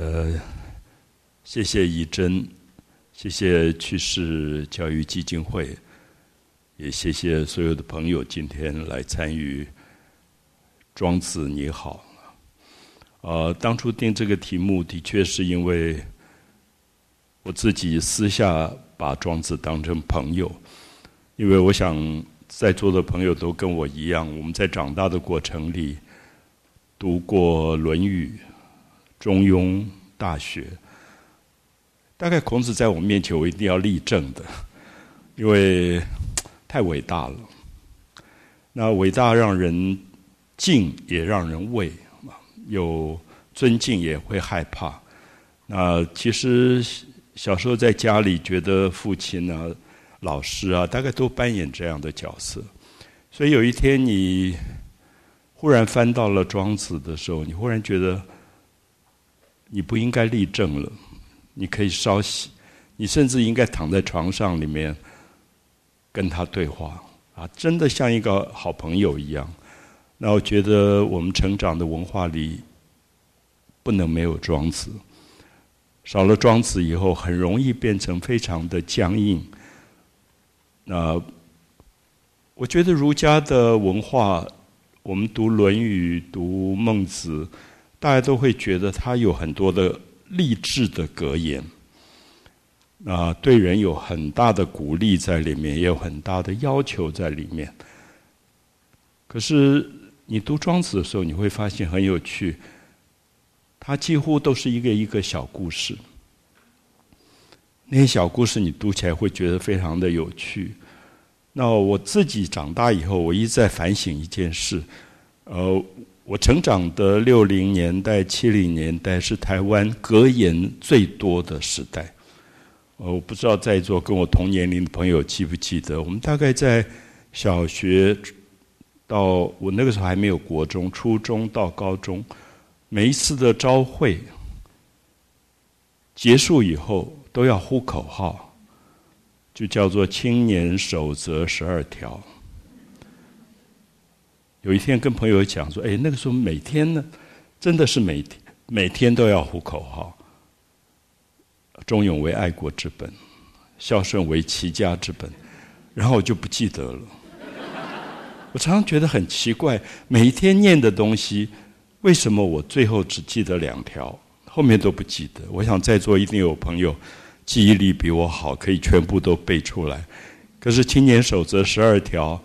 呃，谢谢以真，谢谢趋势教育基金会，也谢谢所有的朋友今天来参与《庄子你好》。呃，当初定这个题目的确是因为我自己私下把庄子当成朋友，因为我想在座的朋友都跟我一样，我们在长大的过程里读过《论语》。中庸、大学，大概孔子在我们面前，我一定要立正的，因为太伟大了。那伟大让人敬，也让人畏，有尊敬也会害怕。那其实小时候在家里，觉得父亲呢、老师啊，大概都扮演这样的角色。所以有一天你忽然翻到了《庄子》的时候，你忽然觉得。你不应该立正了，你可以稍息，你甚至应该躺在床上里面跟他对话啊，真的像一个好朋友一样。那我觉得我们成长的文化里不能没有庄子，少了庄子以后，很容易变成非常的僵硬。那我觉得儒家的文化，我们读《论语》、读《孟子》。大家都会觉得他有很多的励志的格言，啊，对人有很大的鼓励在里面，也有很大的要求在里面。可是你读庄子的时候，你会发现很有趣，他几乎都是一个一个小故事。那些小故事你读起来会觉得非常的有趣。那我自己长大以后，我一直在反省一件事，呃。我成长的六零年代、七零年代是台湾格言最多的时代。呃，我不知道在座跟我同年龄的朋友记不记得，我们大概在小学到我那个时候还没有国中、初中到高中，每一次的朝会结束以后都要呼口号，就叫做《青年守则十二条》。有一天跟朋友讲说：“哎，那个时候每天呢，真的是每天每天都要呼口号。忠勇为爱国之本，孝顺为齐家之本。”然后我就不记得了。我常常觉得很奇怪，每一天念的东西，为什么我最后只记得两条，后面都不记得？我想在座一定有朋友记忆力比我好，可以全部都背出来。可是《青年守则》十二条。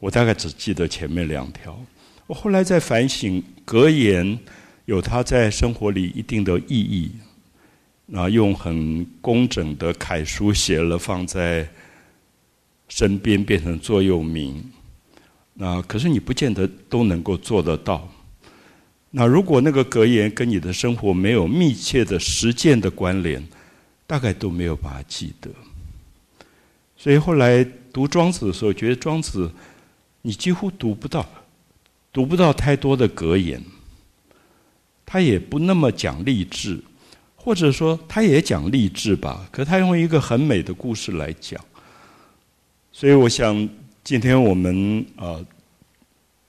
我大概只记得前面两条。我后来在反省格言，有它在生活里一定的意义。那用很工整的楷书写了，放在身边变成座右铭。那可是你不见得都能够做得到。那如果那个格言跟你的生活没有密切的实践的关联，大概都没有把它记得。所以后来读庄子的时候，觉得庄子。你几乎读不到，读不到太多的格言。他也不那么讲励志，或者说他也讲励志吧。可他用一个很美的故事来讲。所以，我想今天我们呃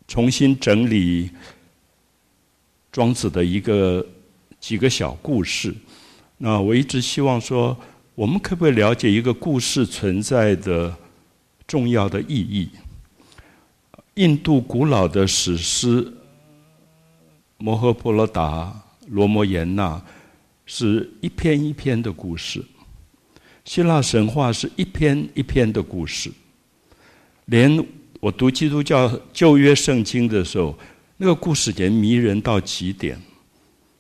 重新整理庄子的一个几个小故事。那我一直希望说，我们可不可以了解一个故事存在的重要的意义？印度古老的史诗《摩诃婆罗达》《罗摩衍那》是一篇一篇的故事，希腊神话是一篇一篇的故事，连我读基督教旧约圣经的时候，那个故事也迷人到极点。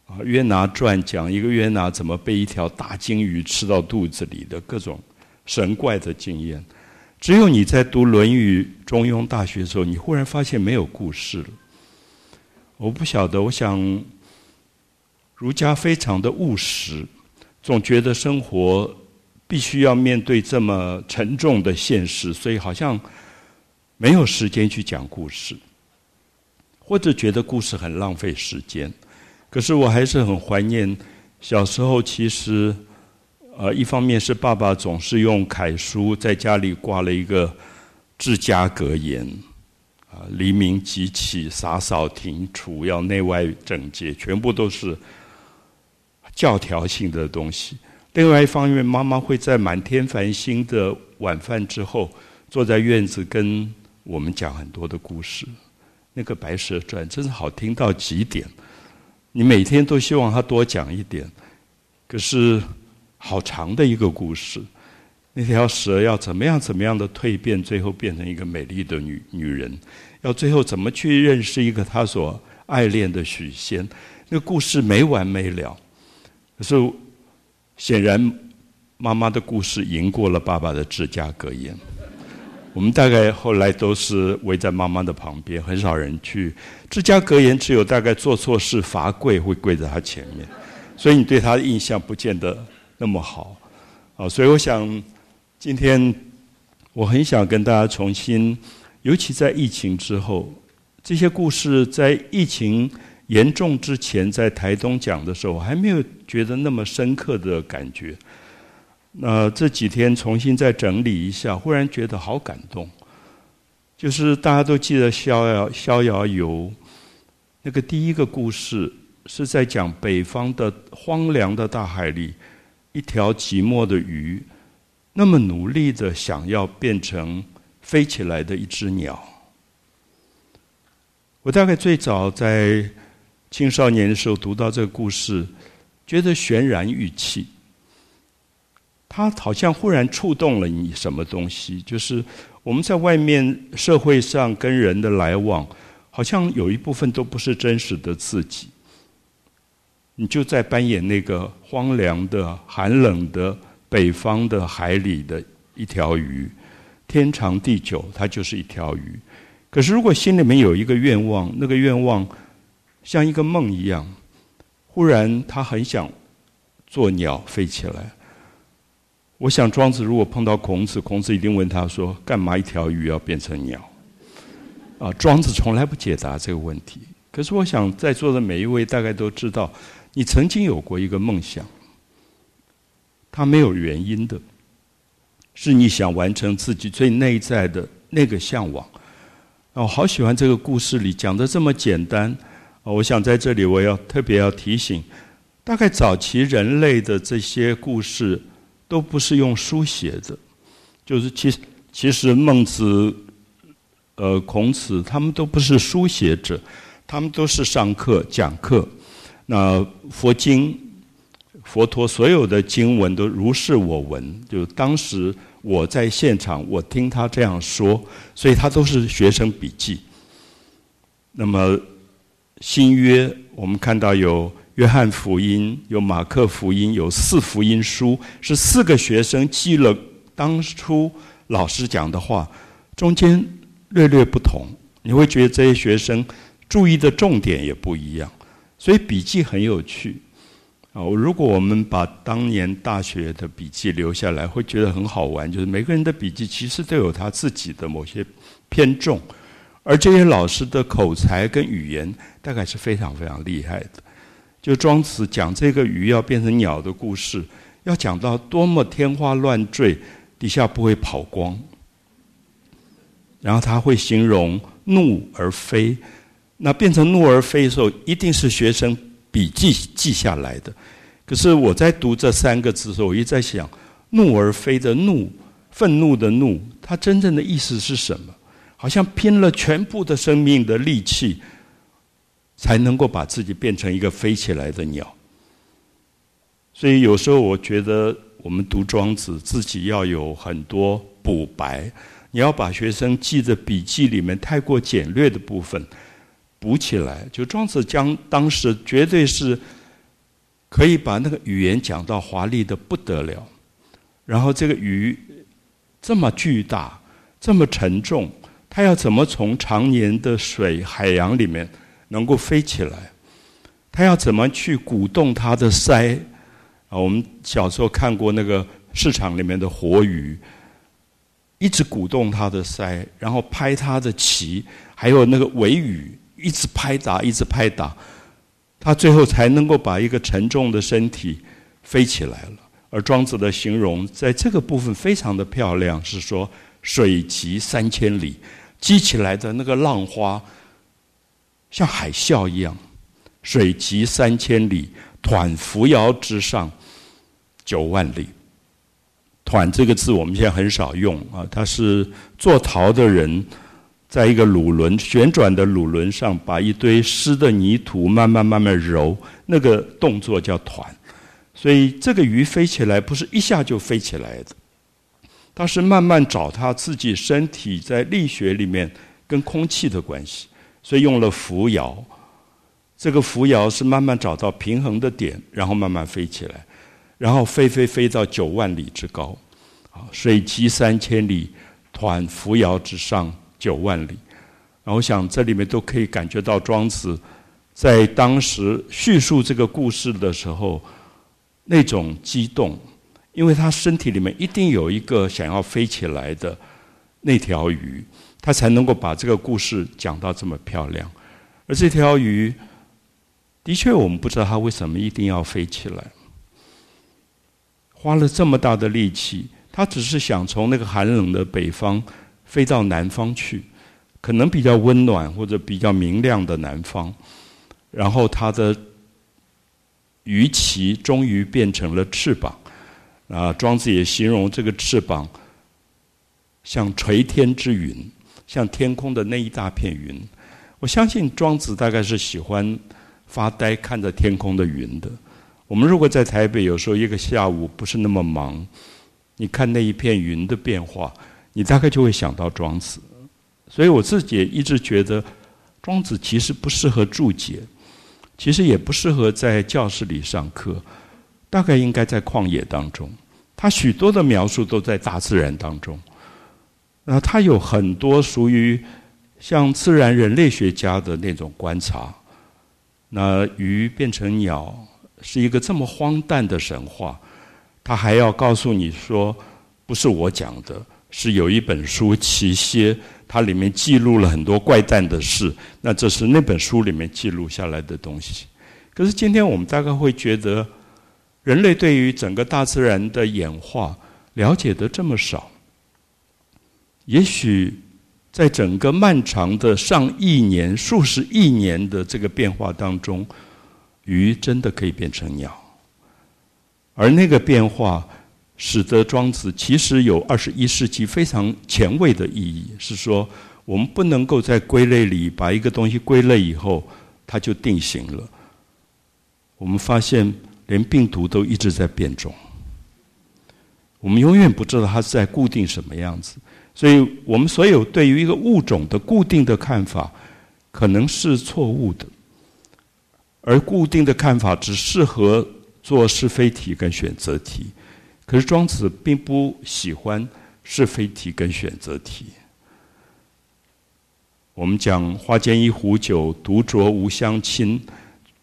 啊，《约拿传》讲一个约拿怎么被一条大鲸鱼吃到肚子里的各种神怪的经验。只有你在读《论语》《中庸》《大学》的时候，你忽然发现没有故事了。我不晓得，我想儒家非常的务实，总觉得生活必须要面对这么沉重的现实，所以好像没有时间去讲故事，或者觉得故事很浪费时间。可是我还是很怀念小时候，其实。呃，一方面是爸爸总是用楷书在家里挂了一个治家格言，啊，黎明即起，洒扫庭除，要内外整洁，全部都是教条性的东西。另外一方面，妈妈会在满天繁星的晚饭之后，坐在院子跟我们讲很多的故事。那个《白蛇传》真是好听到极点，你每天都希望他多讲一点，可是。好长的一个故事，那条蛇要怎么样怎么样的蜕变，最后变成一个美丽的女女人，要最后怎么去认识一个他所爱恋的许仙？那故事没完没了。可是显然，妈妈的故事赢过了爸爸的治家格言。我们大概后来都是围在妈妈的旁边，很少人去治家格言。只有大概做错事罚跪，会跪在他前面，所以你对他的印象不见得。那么好，啊，所以我想，今天我很想跟大家重新，尤其在疫情之后，这些故事在疫情严重之前，在台东讲的时候，还没有觉得那么深刻的感觉。那这几天重新再整理一下，忽然觉得好感动。就是大家都记得《逍遥逍遥游》，那个第一个故事是在讲北方的荒凉的大海里。一条寂寞的鱼，那么努力的想要变成飞起来的一只鸟。我大概最早在青少年的时候读到这个故事，觉得悬然欲泣。它好像忽然触动了你什么东西，就是我们在外面社会上跟人的来往，好像有一部分都不是真实的自己。你就在扮演那个荒凉的、寒冷的北方的海里的一条鱼，天长地久，它就是一条鱼。可是，如果心里面有一个愿望，那个愿望像一个梦一样，忽然他很想做鸟飞起来。我想，庄子如果碰到孔子，孔子一定问他说：“干嘛一条鱼要变成鸟？”啊，庄子从来不解答这个问题。可是，我想在座的每一位大概都知道。你曾经有过一个梦想，它没有原因的，是你想完成自己最内在的那个向往。啊，我好喜欢这个故事里讲的这么简单。啊，我想在这里我要特别要提醒，大概早期人类的这些故事都不是用书写的，就是其实其实孟子、呃孔子他们都不是书写者，他们都是上课讲课。那佛经、佛陀所有的经文都如是我闻，就是当时我在现场，我听他这样说，所以他都是学生笔记。那么新约，我们看到有约翰福音、有马克福音、有四福音书，是四个学生记了当初老师讲的话，中间略略不同，你会觉得这些学生注意的重点也不一样。所以笔记很有趣，啊，如果我们把当年大学的笔记留下来，会觉得很好玩。就是每个人的笔记其实都有他自己的某些偏重，而这些老师的口才跟语言大概是非常非常厉害的。就庄子讲这个鱼要变成鸟的故事，要讲到多么天花乱坠，底下不会跑光。然后他会形容怒而飞。那变成怒而飞的时候，一定是学生笔记记下来的。可是我在读这三个字的时候，我一直在想：怒而飞的怒，愤怒的怒，它真正的意思是什么？好像拼了全部的生命的力气，才能够把自己变成一个飞起来的鸟。所以有时候我觉得，我们读庄子，自己要有很多补白，你要把学生记的笔记里面太过简略的部分。补起来，就庄子将当时绝对是，可以把那个语言讲到华丽的不得了。然后这个鱼这么巨大，这么沉重，它要怎么从常年的水海洋里面能够飞起来？它要怎么去鼓动它的鳃？啊，我们小时候看过那个市场里面的活鱼，一直鼓动它的鳃，然后拍它的鳍，还有那个尾羽。一直拍打，一直拍打，他最后才能够把一个沉重的身体飞起来了。而庄子的形容在这个部分非常的漂亮，是说水急三千里，激起来的那个浪花像海啸一样；水急三千里，湍扶摇之上九万里。湍这个字我们现在很少用啊，它是做陶的人。在一个鲁轮旋转的鲁轮上，把一堆湿的泥土慢慢慢慢揉，那个动作叫团。所以这个鱼飞起来不是一下就飞起来的，它是慢慢找它自己身体在力学里面跟空气的关系，所以用了扶摇。这个扶摇是慢慢找到平衡的点，然后慢慢飞起来，然后飞飞飞到九万里之高，啊，水击三千里，团扶摇直上。九万里，然后想这里面都可以感觉到庄子在当时叙述这个故事的时候那种激动，因为他身体里面一定有一个想要飞起来的那条鱼，他才能够把这个故事讲到这么漂亮。而这条鱼的确，我们不知道它为什么一定要飞起来，花了这么大的力气，它只是想从那个寒冷的北方。飞到南方去，可能比较温暖或者比较明亮的南方，然后它的鱼鳍终于变成了翅膀。啊，庄子也形容这个翅膀像垂天之云，像天空的那一大片云。我相信庄子大概是喜欢发呆看着天空的云的。我们如果在台北，有时候一个下午不是那么忙，你看那一片云的变化。你大概就会想到庄子，所以我自己也一直觉得，庄子其实不适合注解，其实也不适合在教室里上课，大概应该在旷野当中。他许多的描述都在大自然当中，那他有很多属于像自然人类学家的那种观察。那鱼变成鸟是一个这么荒诞的神话，他还要告诉你说，不是我讲的。是有一本书《奇些它里面记录了很多怪诞的事。那这是那本书里面记录下来的东西。可是今天我们大概会觉得，人类对于整个大自然的演化了解的这么少，也许在整个漫长的上亿年、数十亿年的这个变化当中，鱼真的可以变成鸟，而那个变化。使得庄子其实有二十一世纪非常前卫的意义，是说我们不能够在归类里把一个东西归类以后，它就定型了。我们发现连病毒都一直在变种，我们永远不知道它是在固定什么样子。所以，我们所有对于一个物种的固定的看法，可能是错误的。而固定的看法只适合做是非题跟选择题。可是庄子并不喜欢是非题跟选择题。我们讲“花间一壶酒，独酌无相亲”，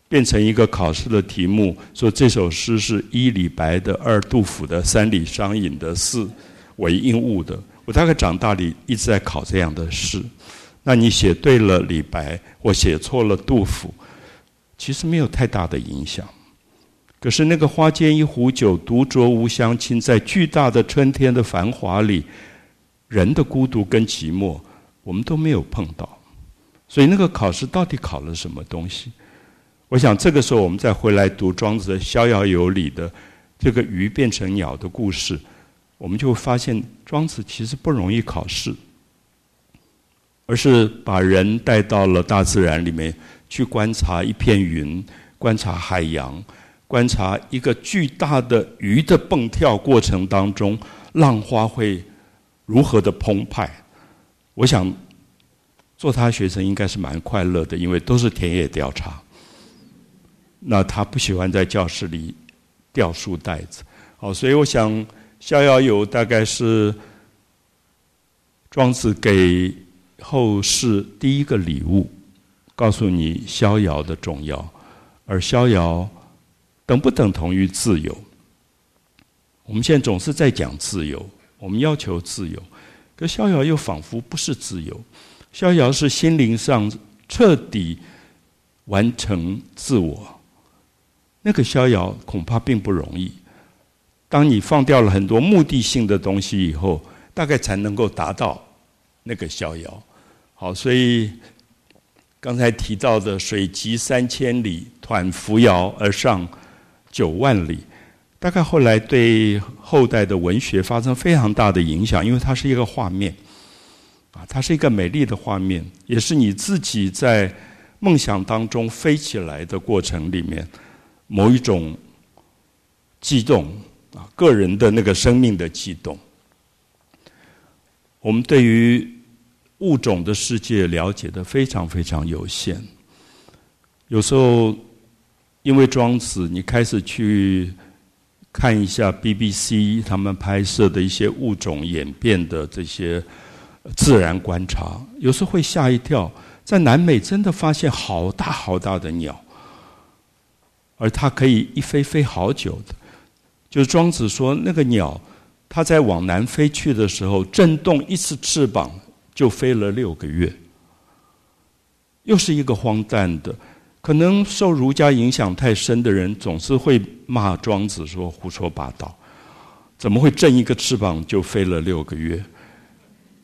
变成一个考试的题目，说这首诗是一李白的，二杜甫的，三李商隐的，四韦应物的。我大概长大里一直在考这样的诗。那你写对了李白，我写错了杜甫，其实没有太大的影响。可是那个“花间一壶酒，独酌无相亲”在巨大的春天的繁华里，人的孤独跟寂寞，我们都没有碰到。所以那个考试到底考了什么东西？我想这个时候我们再回来读庄子的《逍遥游》里的这个鱼变成鸟的故事，我们就发现庄子其实不容易考试，而是把人带到了大自然里面去观察一片云，观察海洋。观察一个巨大的鱼的蹦跳过程当中，浪花会如何的澎湃？我想做他学生应该是蛮快乐的，因为都是田野调查。那他不喜欢在教室里吊书袋子，好，所以我想《逍遥游》大概是庄子给后世第一个礼物，告诉你逍遥的重要，而逍遥。等不等同于自由？我们现在总是在讲自由，我们要求自由，可逍遥又仿佛不是自由。逍遥是心灵上彻底完成自我，那个逍遥恐怕并不容易。当你放掉了很多目的性的东西以后，大概才能够达到那个逍遥。好，所以刚才提到的“水急三千里，抟扶摇而上”。九万里，大概后来对后代的文学发生非常大的影响，因为它是一个画面，啊，它是一个美丽的画面，也是你自己在梦想当中飞起来的过程里面某一种激动，啊，个人的那个生命的激动。我们对于物种的世界了解的非常非常有限，有时候。因为庄子，你开始去看一下 BBC 他们拍摄的一些物种演变的这些自然观察，有时候会吓一跳。在南美真的发现好大好大的鸟，而它可以一飞飞好久的。就是庄子说，那个鸟，它在往南飞去的时候，振动一次翅膀就飞了六个月，又是一个荒诞的。可能受儒家影响太深的人，总是会骂庄子说胡说八道，怎么会振一个翅膀就飞了六个月？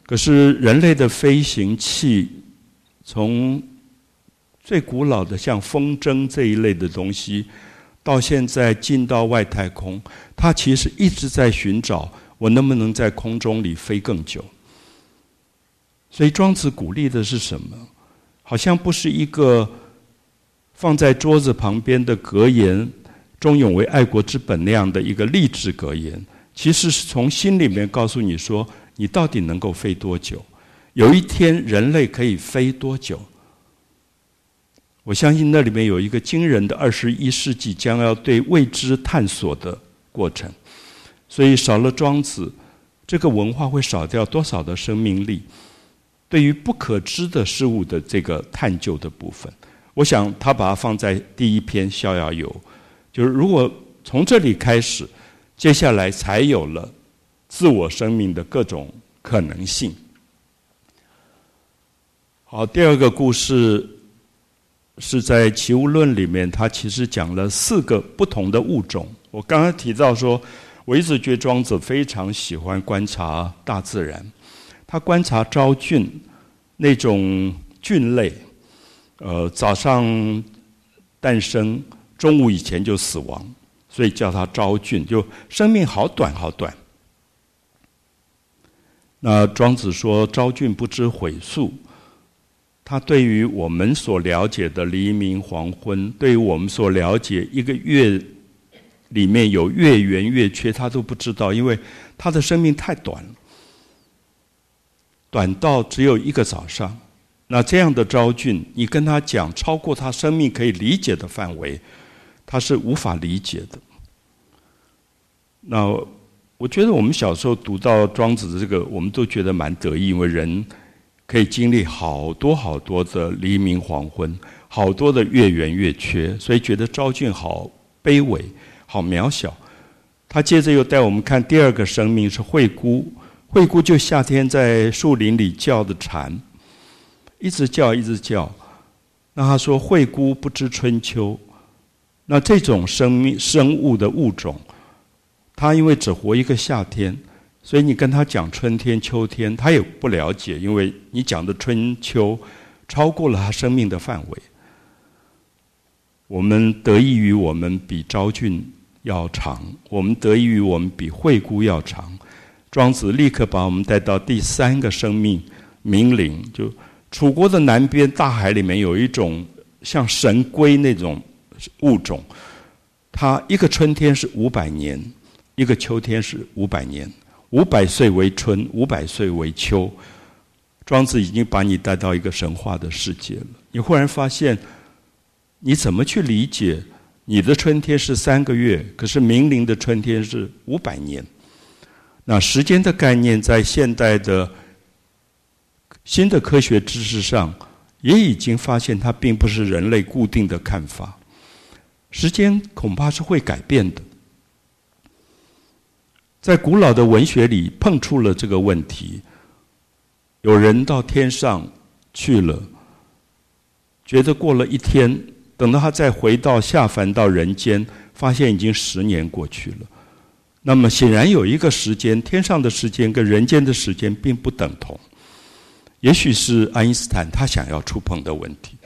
可是人类的飞行器，从最古老的像风筝这一类的东西，到现在进到外太空，它其实一直在寻找我能不能在空中里飞更久。所以庄子鼓励的是什么？好像不是一个。放在桌子旁边的格言“忠勇为爱国之本”那样的一个励志格言，其实是从心里面告诉你说，你到底能够飞多久？有一天人类可以飞多久？我相信那里面有一个惊人的二十一世纪将要对未知探索的过程。所以少了庄子，这个文化会少掉多少的生命力？对于不可知的事物的这个探究的部分。我想他把它放在第一篇《逍遥游》，就是如果从这里开始，接下来才有了自我生命的各种可能性。好，第二个故事是在《齐物论》里面，他其实讲了四个不同的物种。我刚刚提到说，我一直觉得庄子非常喜欢观察大自然，他观察昭菌那种菌类。呃，早上诞生，中午以前就死亡，所以叫他昭俊，就生命好短好短。那庄子说，昭俊不知悔朔，他对于我们所了解的黎明黄昏，对于我们所了解一个月里面有月圆月缺，他都不知道，因为他的生命太短，短到只有一个早上。那这样的昭俊，你跟他讲超过他生命可以理解的范围，他是无法理解的。那我觉得我们小时候读到庄子的这个，我们都觉得蛮得意，因为人可以经历好多好多的黎明黄昏，好多的月圆月缺，所以觉得昭俊好卑微，好渺小。他接着又带我们看第二个生命是惠姑，惠姑就夏天在树林里叫的蝉。一直叫，一直叫。那他说：“惠姑不知春秋。”那这种生命、生物的物种，它因为只活一个夏天，所以你跟他讲春天、秋天，他也不了解，因为你讲的春秋超过了他生命的范围。我们得益于我们比昭俊要长，我们得益于我们比惠姑要长。庄子立刻把我们带到第三个生命名灵就。楚国的南边大海里面有一种像神龟那种物种，它一个春天是五百年，一个秋天是五百年，五百岁为春，五百岁为秋。庄子已经把你带到一个神话的世界了，你忽然发现，你怎么去理解你的春天是三个月，可是明灵的春天是五百年？那时间的概念在现代的。新的科学知识上，也已经发现它并不是人类固定的看法。时间恐怕是会改变的。在古老的文学里碰触了这个问题，有人到天上去了，觉得过了一天，等到他再回到下凡到人间，发现已经十年过去了。那么显然有一个时间，天上的时间跟人间的时间并不等同。也许是爱因斯坦他想要触碰的问题，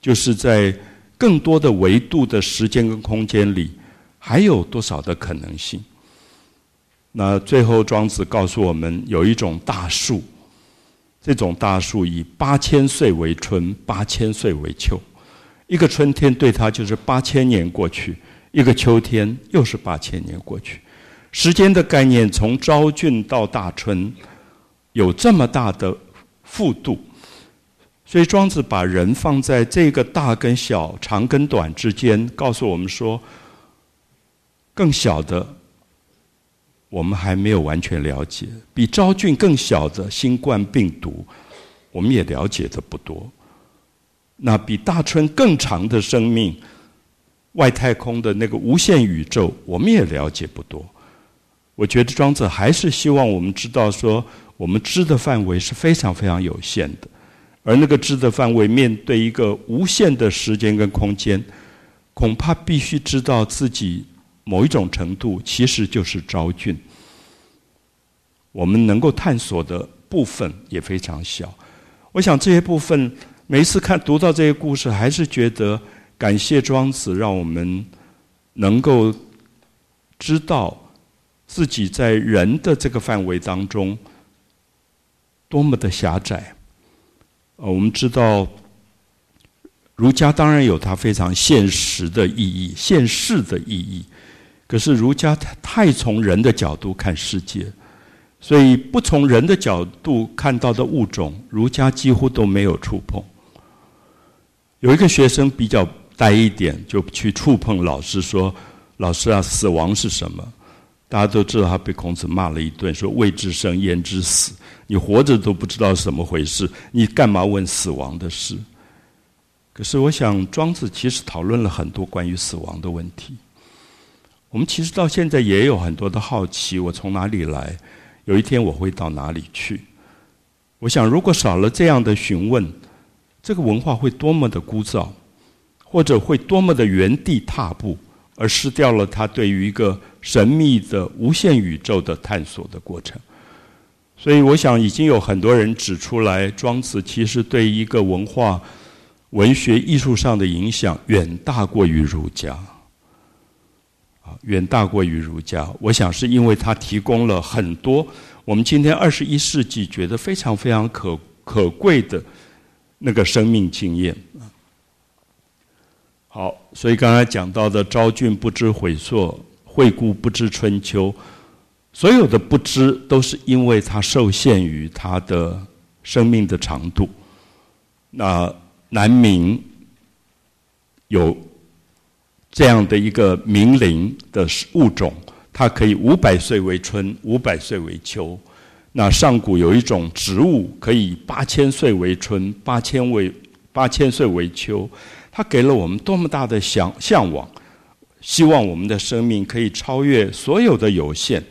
就是在更多的维度的时间跟空间里，还有多少的可能性？那最后庄子告诉我们，有一种大树，这种大树以八千岁为春，八千岁为秋，一个春天对它就是八千年过去，一个秋天又是八千年过去，时间的概念从朝郡到大春，有这么大的。复度，所以庄子把人放在这个大跟小、长跟短之间，告诉我们说：更小的，我们还没有完全了解；比昭俊更小的新冠病毒，我们也了解的不多。那比大春更长的生命，外太空的那个无限宇宙，我们也了解不多。我觉得庄子还是希望我们知道说。我们知的范围是非常非常有限的，而那个知的范围面对一个无限的时间跟空间，恐怕必须知道自己某一种程度其实就是昭俊。我们能够探索的部分也非常小。我想这些部分，每一次看读到这些故事，还是觉得感谢庄子，让我们能够知道自己在人的这个范围当中。多么的狭窄！啊，我们知道儒家当然有它非常现实的意义、现世的意义。可是儒家太太从人的角度看世界，所以不从人的角度看到的物种，儒家几乎都没有触碰。有一个学生比较呆一点，就去触碰老师说：“老师啊，死亡是什么？”大家都知道他被孔子骂了一顿，说“未知生，焉知死？”你活着都不知道怎么回事，你干嘛问死亡的事？可是我想，庄子其实讨论了很多关于死亡的问题。我们其实到现在也有很多的好奇：我从哪里来？有一天我会到哪里去？我想，如果少了这样的询问，这个文化会多么的枯燥，或者会多么的原地踏步？而失掉了他对于一个神秘的无限宇宙的探索的过程，所以我想已经有很多人指出来，庄子其实对一个文化、文学、艺术上的影响远大过于儒家。啊，远大过于儒家，我想是因为他提供了很多我们今天二十一世纪觉得非常非常可可贵的那个生命经验。好，所以刚才讲到的，昭君不知悔错，惠顾不知春秋，所有的不知都是因为他受限于他的生命的长度。那南冥有这样的一个冥灵的物种，它可以五百岁为春，五百岁为秋。那上古有一种植物，可以八千岁为春，八千为八千岁为秋。他给了我们多么大的想向往，希望我们的生命可以超越所有的有限。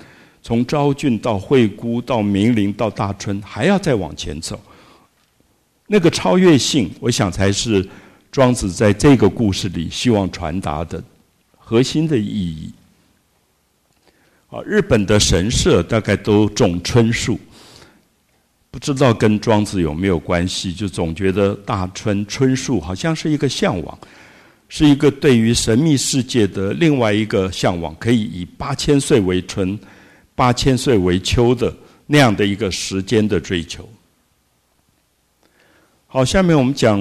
从昭君到惠姑到明灵到大春，还要再往前走。那个超越性，我想才是庄子在这个故事里希望传达的核心的意义。啊，日本的神社大概都种椿树。不知道跟庄子有没有关系，就总觉得大春春树好像是一个向往，是一个对于神秘世界的另外一个向往，可以以八千岁为春，八千岁为秋的那样的一个时间的追求。好，下面我们讲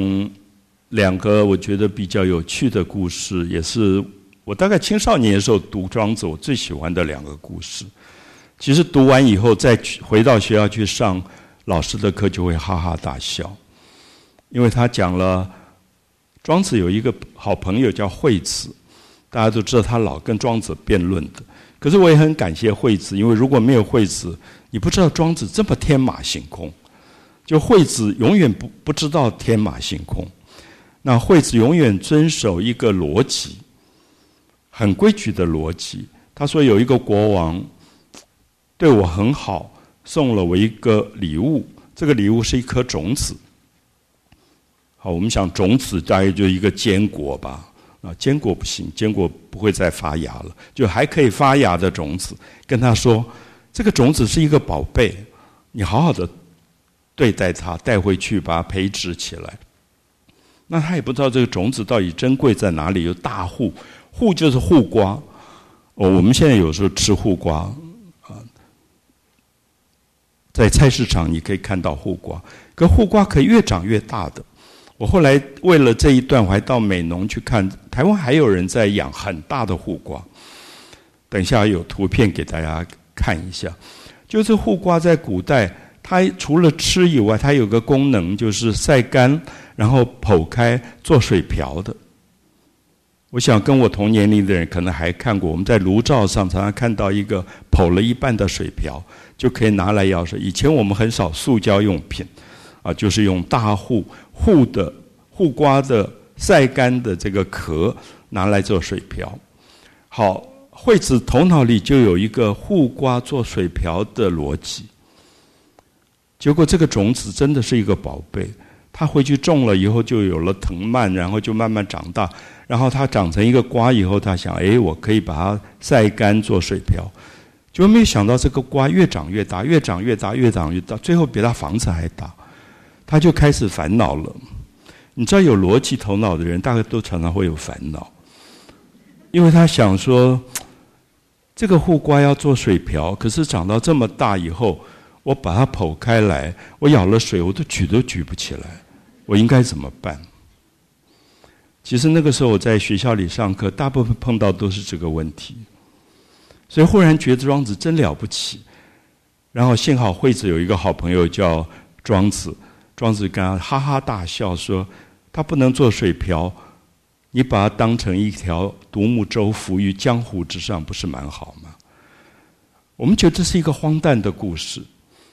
两个我觉得比较有趣的故事，也是我大概青少年时候读庄子我最喜欢的两个故事。其实读完以后再回到学校去上。老师的课就会哈哈大笑，因为他讲了庄子有一个好朋友叫惠子，大家都知道他老跟庄子辩论的。可是我也很感谢惠子，因为如果没有惠子，你不知道庄子这么天马行空。就惠子永远不不知道天马行空，那惠子永远遵守一个逻辑，很规矩的逻辑。他说有一个国王对我很好。送了我一个礼物，这个礼物是一颗种子。好，我们想种子大约就一个坚果吧，啊，坚果不行，坚果不会再发芽了，就还可以发芽的种子。跟他说，这个种子是一个宝贝，你好好的对待它，带回去把它培植起来。那他也不知道这个种子到底珍贵在哪里，有大户，户就是护瓜。哦，我们现在有时候吃护瓜。在菜市场，你可以看到护瓜，可护瓜可以越长越大的。我后来为了这一段，我还到美农去看，台湾还有人在养很大的护瓜。等一下有图片给大家看一下，就是护瓜在古代，它除了吃以外，它有个功能就是晒干，然后剖开做水瓢的。我想跟我同年龄的人可能还看过，我们在炉灶上常常看到一个剖了一半的水瓢。就可以拿来药水。以前我们很少塑胶用品，啊，就是用大户户的户瓜的晒干的这个壳拿来做水瓢。好，惠子头脑里就有一个户瓜做水瓢的逻辑。结果这个种子真的是一个宝贝，它回去种了以后就有了藤蔓，然后就慢慢长大。然后它长成一个瓜以后，他想，哎，我可以把它晒干做水瓢。就没有想到这个瓜越长越大，越长越大，越长越大，最后比他房子还大，他就开始烦恼了。你知道有逻辑头脑的人，大概都常常会有烦恼，因为他想说，这个护瓜要做水瓢，可是长到这么大以后，我把它剖开来，我舀了水，我都举都举不起来，我应该怎么办？其实那个时候我在学校里上课，大部分碰到都是这个问题。所以忽然觉得庄子真了不起，然后幸好惠子有一个好朋友叫庄子，庄子跟他哈哈大笑说：“他不能做水瓢，你把它当成一条独木舟浮于江湖之上，不是蛮好吗？”我们觉得这是一个荒诞的故事，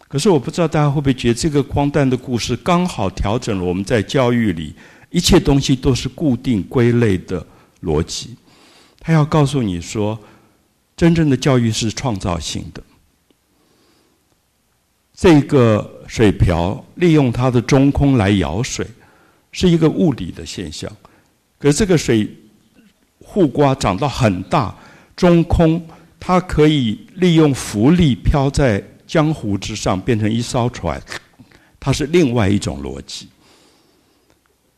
可是我不知道大家会不会觉得这个荒诞的故事刚好调整了我们在教育里一切东西都是固定归类的逻辑，他要告诉你说。真正的教育是创造性的。这个水瓢利用它的中空来舀水，是一个物理的现象。可是这个水护瓜长到很大，中空它可以利用浮力飘在江湖之上，变成一艘船，它是另外一种逻辑。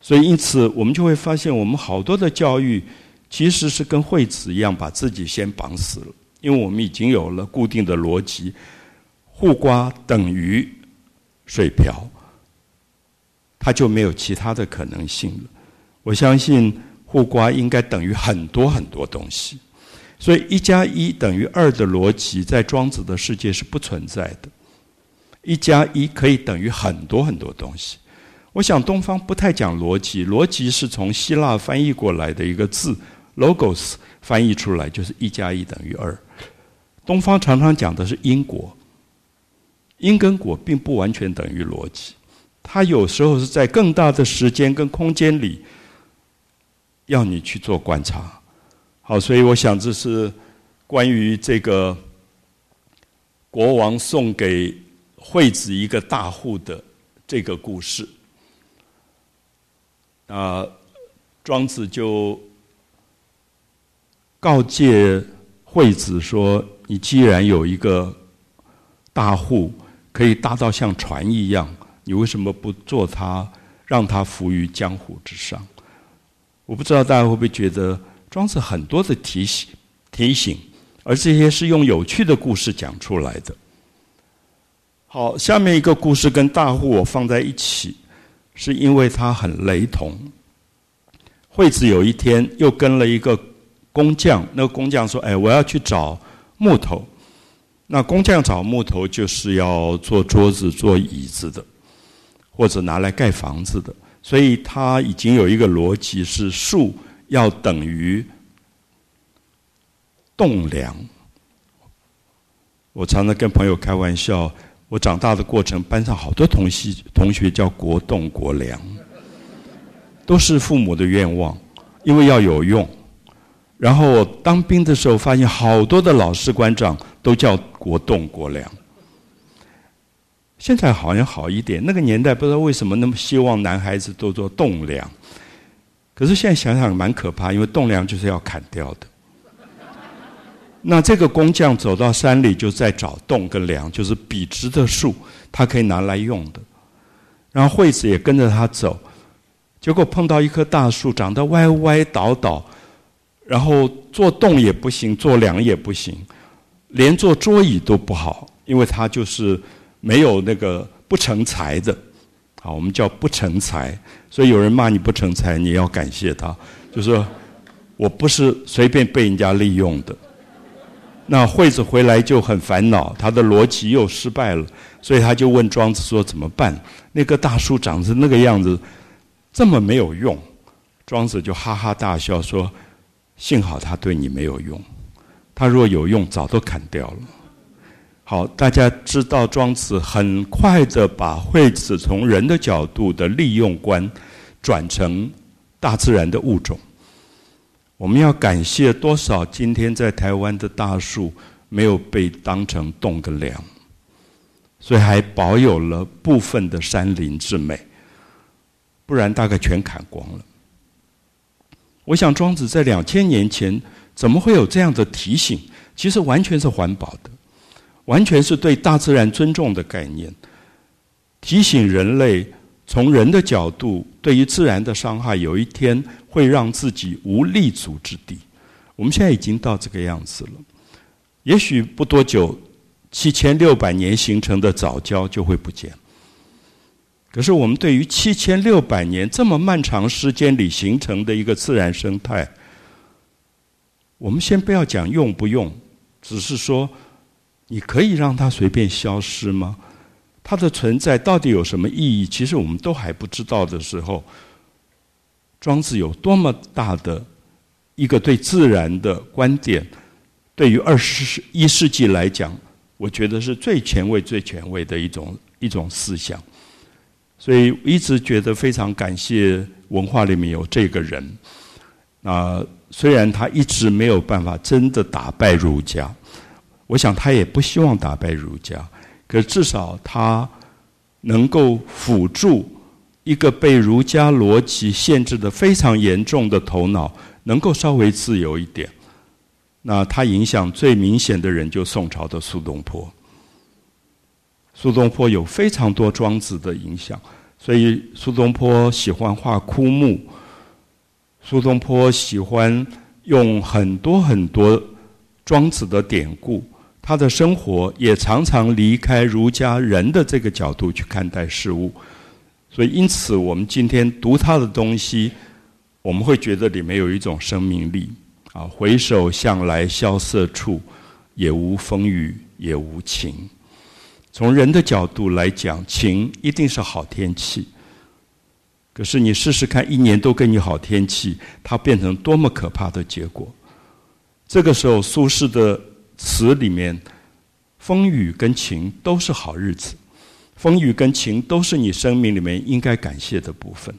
所以，因此我们就会发现，我们好多的教育。其实是跟惠子一样，把自己先绑死了，因为我们已经有了固定的逻辑，互刮等于水瓢，它就没有其他的可能性了。我相信互刮应该等于很多很多东西，所以一加一等于二的逻辑在庄子的世界是不存在的，一加一可以等于很多很多东西。我想东方不太讲逻辑，逻辑是从希腊翻译过来的一个字。logos 翻译出来就是一加一等于二，东方常常讲的是因果，因跟果并不完全等于逻辑，它有时候是在更大的时间跟空间里，要你去做观察。好，所以我想这是关于这个国王送给惠子一个大户的这个故事，啊，庄子就。告诫惠子说：“你既然有一个大户，可以大到像船一样，你为什么不做它，让它浮于江湖之上？”我不知道大家会不会觉得庄子很多的提醒，提醒，而这些是用有趣的故事讲出来的。好，下面一个故事跟大户我放在一起，是因为它很雷同。惠子有一天又跟了一个。工匠，那个工匠说：“哎，我要去找木头。那工匠找木头，就是要做桌子、做椅子的，或者拿来盖房子的。所以他已经有一个逻辑：是树要等于栋梁。我常常跟朋友开玩笑，我长大的过程，班上好多同系同学叫国栋、国梁，都是父母的愿望，因为要有用。”然后我当兵的时候，发现好多的老师官长都叫国栋国梁。现在好像好一点，那个年代不知道为什么那么希望男孩子都做栋梁。可是现在想想蛮可怕，因为栋梁就是要砍掉的。那这个工匠走到山里就在找栋跟梁，就是笔直的树，他可以拿来用的。然后惠子也跟着他走，结果碰到一棵大树，长得歪歪倒倒。然后做栋也不行，做梁也不行，连做桌椅都不好，因为他就是没有那个不成才的，啊，我们叫不成才。所以有人骂你不成才，你要感谢他，就说我不是随便被人家利用的。那惠子回来就很烦恼，他的逻辑又失败了，所以他就问庄子说：“怎么办？那个大树长成那个样子，这么没有用。”庄子就哈哈大笑说。幸好他对你没有用，他若有用，早都砍掉了。好，大家知道庄子很快的把惠子从人的角度的利用观，转成大自然的物种。我们要感谢多少今天在台湾的大树没有被当成栋的梁，所以还保有了部分的山林之美。不然大概全砍光了。我想，庄子在两千年前怎么会有这样的提醒？其实完全是环保的，完全是对大自然尊重的概念，提醒人类从人的角度对于自然的伤害，有一天会让自己无立足之地。我们现在已经到这个样子了，也许不多久，七千六百年形成的早教就会不见了。可是，我们对于七千六百年这么漫长时间里形成的一个自然生态，我们先不要讲用不用，只是说，你可以让它随便消失吗？它的存在到底有什么意义？其实我们都还不知道的时候，庄子有多么大的一个对自然的观点，对于二十世一世纪来讲，我觉得是最前卫、最前卫的一种一种思想。所以一直觉得非常感谢文化里面有这个人。那虽然他一直没有办法真的打败儒家，我想他也不希望打败儒家。可至少他能够辅助一个被儒家逻辑限制的非常严重的头脑，能够稍微自由一点。那他影响最明显的人就宋朝的苏东坡。苏东坡有非常多庄子的影响。所以苏东坡喜欢画枯木。苏东坡喜欢用很多很多庄子的典故。他的生活也常常离开儒家人的这个角度去看待事物。所以因此我们今天读他的东西，我们会觉得里面有一种生命力。啊，回首向来萧瑟处，也无风雨也无晴。从人的角度来讲，晴一定是好天气。可是你试试看，一年都给你好天气，它变成多么可怕的结果！这个时候，苏轼的词里面，风雨跟晴都是好日子，风雨跟晴都是你生命里面应该感谢的部分。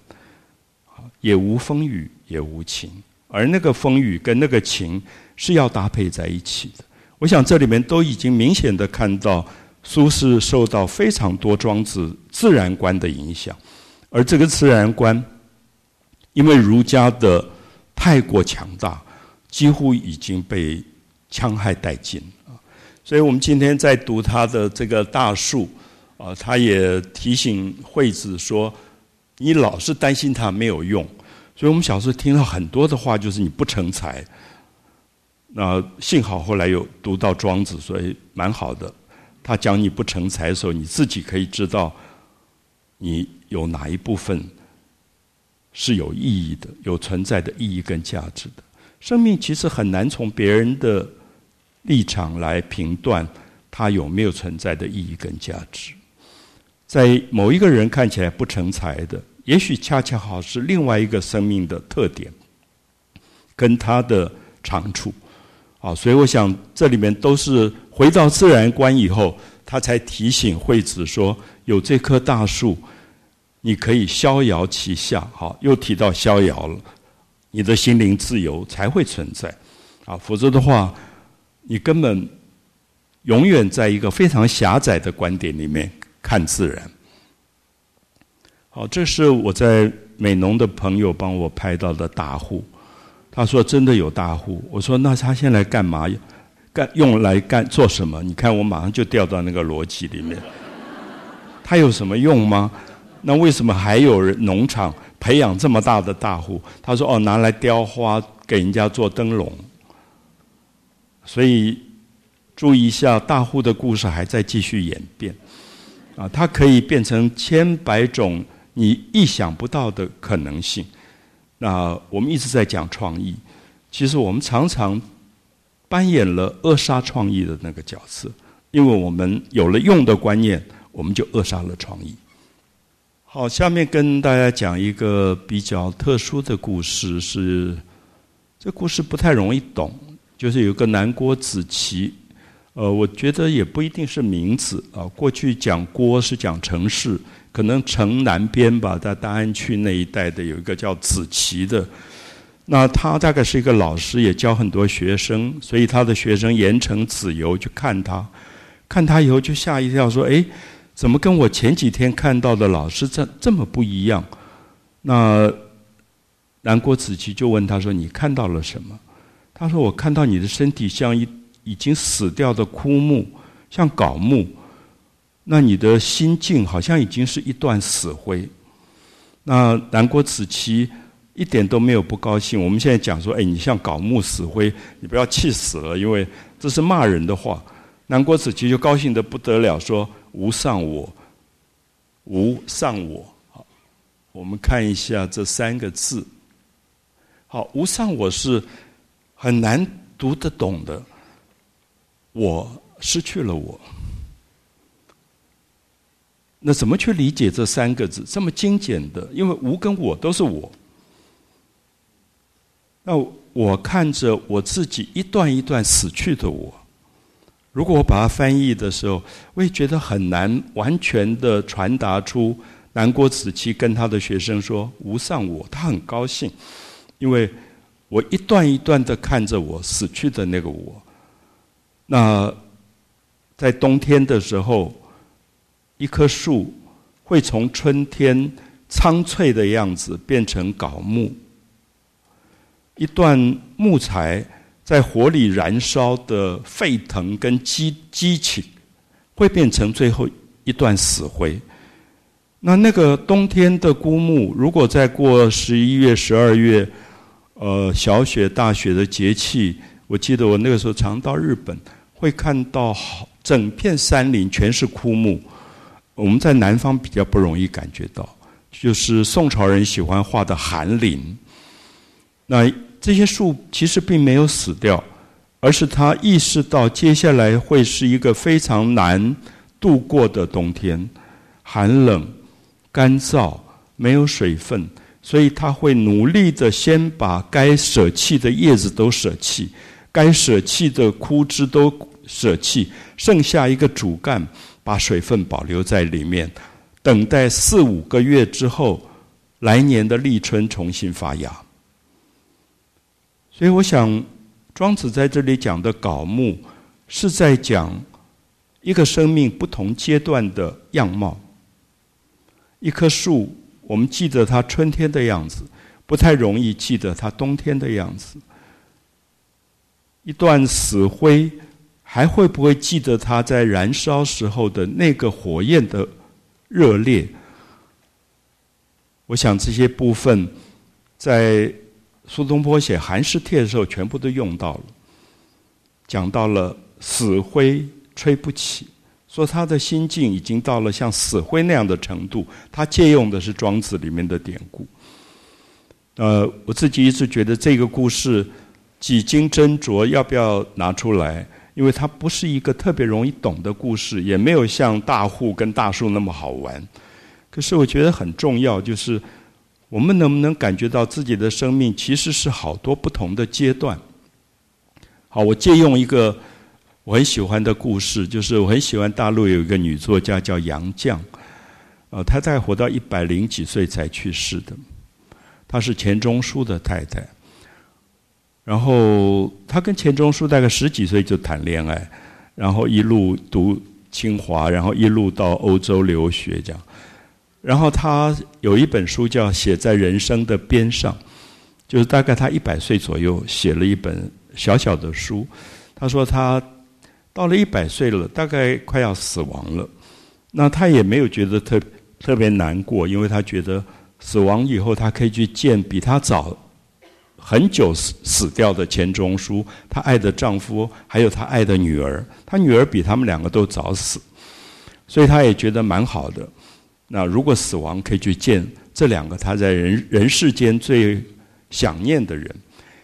也无风雨，也无晴，而那个风雨跟那个晴是要搭配在一起的。我想，这里面都已经明显的看到。苏轼受到非常多庄子自然观的影响，而这个自然观，因为儒家的太过强大，几乎已经被戕害殆尽啊。所以我们今天在读他的这个《大树》，啊，他也提醒惠子说：“你老是担心他没有用。”所以，我们小时候听到很多的话就是你不成才。那幸好后来有读到庄子，所以蛮好的。他讲你不成才的时候，你自己可以知道，你有哪一部分是有意义的、有存在的意义跟价值的。生命其实很难从别人的立场来评断它有没有存在的意义跟价值。在某一个人看起来不成才的，也许恰恰好是另外一个生命的特点，跟他的长处。啊，所以我想这里面都是。回到自然观以后，他才提醒惠子说：“有这棵大树，你可以逍遥其下。”好，又提到逍遥了，你的心灵自由才会存在，啊，否则的话，你根本永远在一个非常狭窄的观点里面看自然。好，这是我在美农的朋友帮我拍到的大户，他说真的有大户。我说那他现在干嘛？干用来干做什么？你看我马上就掉到那个逻辑里面。它有什么用吗？那为什么还有人农场培养这么大的大户？他说：“哦，拿来雕花给人家做灯笼。”所以注意一下，大户的故事还在继续演变。啊，它可以变成千百种你意想不到的可能性。那我们一直在讲创意，其实我们常常。扮演了扼杀创意的那个角色，因为我们有了用的观念，我们就扼杀了创意。好，下面跟大家讲一个比较特殊的故事，是这故事不太容易懂，就是有个南郭子綦，呃，我觉得也不一定是名字啊，过去讲郭是讲城市，可能城南边吧，在大安区那一带的有一个叫子綦的。那他大概是一个老师，也教很多学生，所以他的学生盐成子游去看他，看他以后就吓一跳，说：“哎，怎么跟我前几天看到的老师这这么不一样？”那南郭子期就问他说：“你看到了什么？”他说：“我看到你的身体像一已经死掉的枯木，像槁木；，那你的心境好像已经是一段死灰。”那南郭子期。一点都没有不高兴。我们现在讲说，哎，你像搞木死灰，你不要气死了，因为这是骂人的话。南郭子期就高兴的不得了，说：“无上我，无上我。”好，我们看一下这三个字。好，“无上我”是很难读得懂的。我失去了我，那怎么去理解这三个字？这么精简的，因为“无”跟我都是我。那我看着我自己一段一段死去的我，如果我把它翻译的时候，我也觉得很难完全的传达出南郭子期跟他的学生说“无上我”，他很高兴，因为我一段一段的看着我死去的那个我。那在冬天的时候，一棵树会从春天苍翠的样子变成槁木。一段木材在火里燃烧的沸腾跟激激情，会变成最后一段死灰。那那个冬天的枯木，如果再过十一月、十二月，呃，小雪、大雪的节气，我记得我那个时候常到日本，会看到好整片山林全是枯木。我们在南方比较不容易感觉到，就是宋朝人喜欢画的寒林，那。这些树其实并没有死掉，而是它意识到接下来会是一个非常难度过的冬天，寒冷、干燥、没有水分，所以它会努力的先把该舍弃的叶子都舍弃，该舍弃的枯枝都舍弃，剩下一个主干，把水分保留在里面，等待四五个月之后，来年的立春重新发芽。所以，我想，庄子在这里讲的“槁木”，是在讲一个生命不同阶段的样貌。一棵树，我们记得它春天的样子，不太容易记得它冬天的样子。一段死灰，还会不会记得它在燃烧时候的那个火焰的热烈？我想这些部分，在。苏东坡写《寒食帖》的时候，全部都用到了，讲到了“死灰吹不起”，说他的心境已经到了像死灰那样的程度。他借用的是《庄子》里面的典故。呃，我自己一直觉得这个故事几经斟酌要不要拿出来，因为它不是一个特别容易懂的故事，也没有像大户跟大树那么好玩。可是我觉得很重要，就是。我们能不能感觉到自己的生命其实是好多不同的阶段？好，我借用一个我很喜欢的故事，就是我很喜欢大陆有一个女作家叫杨绛，呃，她大概活到一百零几岁才去世的，她是钱钟书的太太，然后她跟钱钟书大概十几岁就谈恋爱，然后一路读清华，然后一路到欧洲留学这样。然后他有一本书叫《写在人生的边上》，就是大概他一百岁左右写了一本小小的书。他说他到了一百岁了，大概快要死亡了。那他也没有觉得特特别难过，因为他觉得死亡以后，他可以去见比他早很久死死掉的钱钟书，他爱的丈夫，还有他爱的女儿。他女儿比他们两个都早死，所以他也觉得蛮好的。那如果死亡可以去见这两个他在人人世间最想念的人，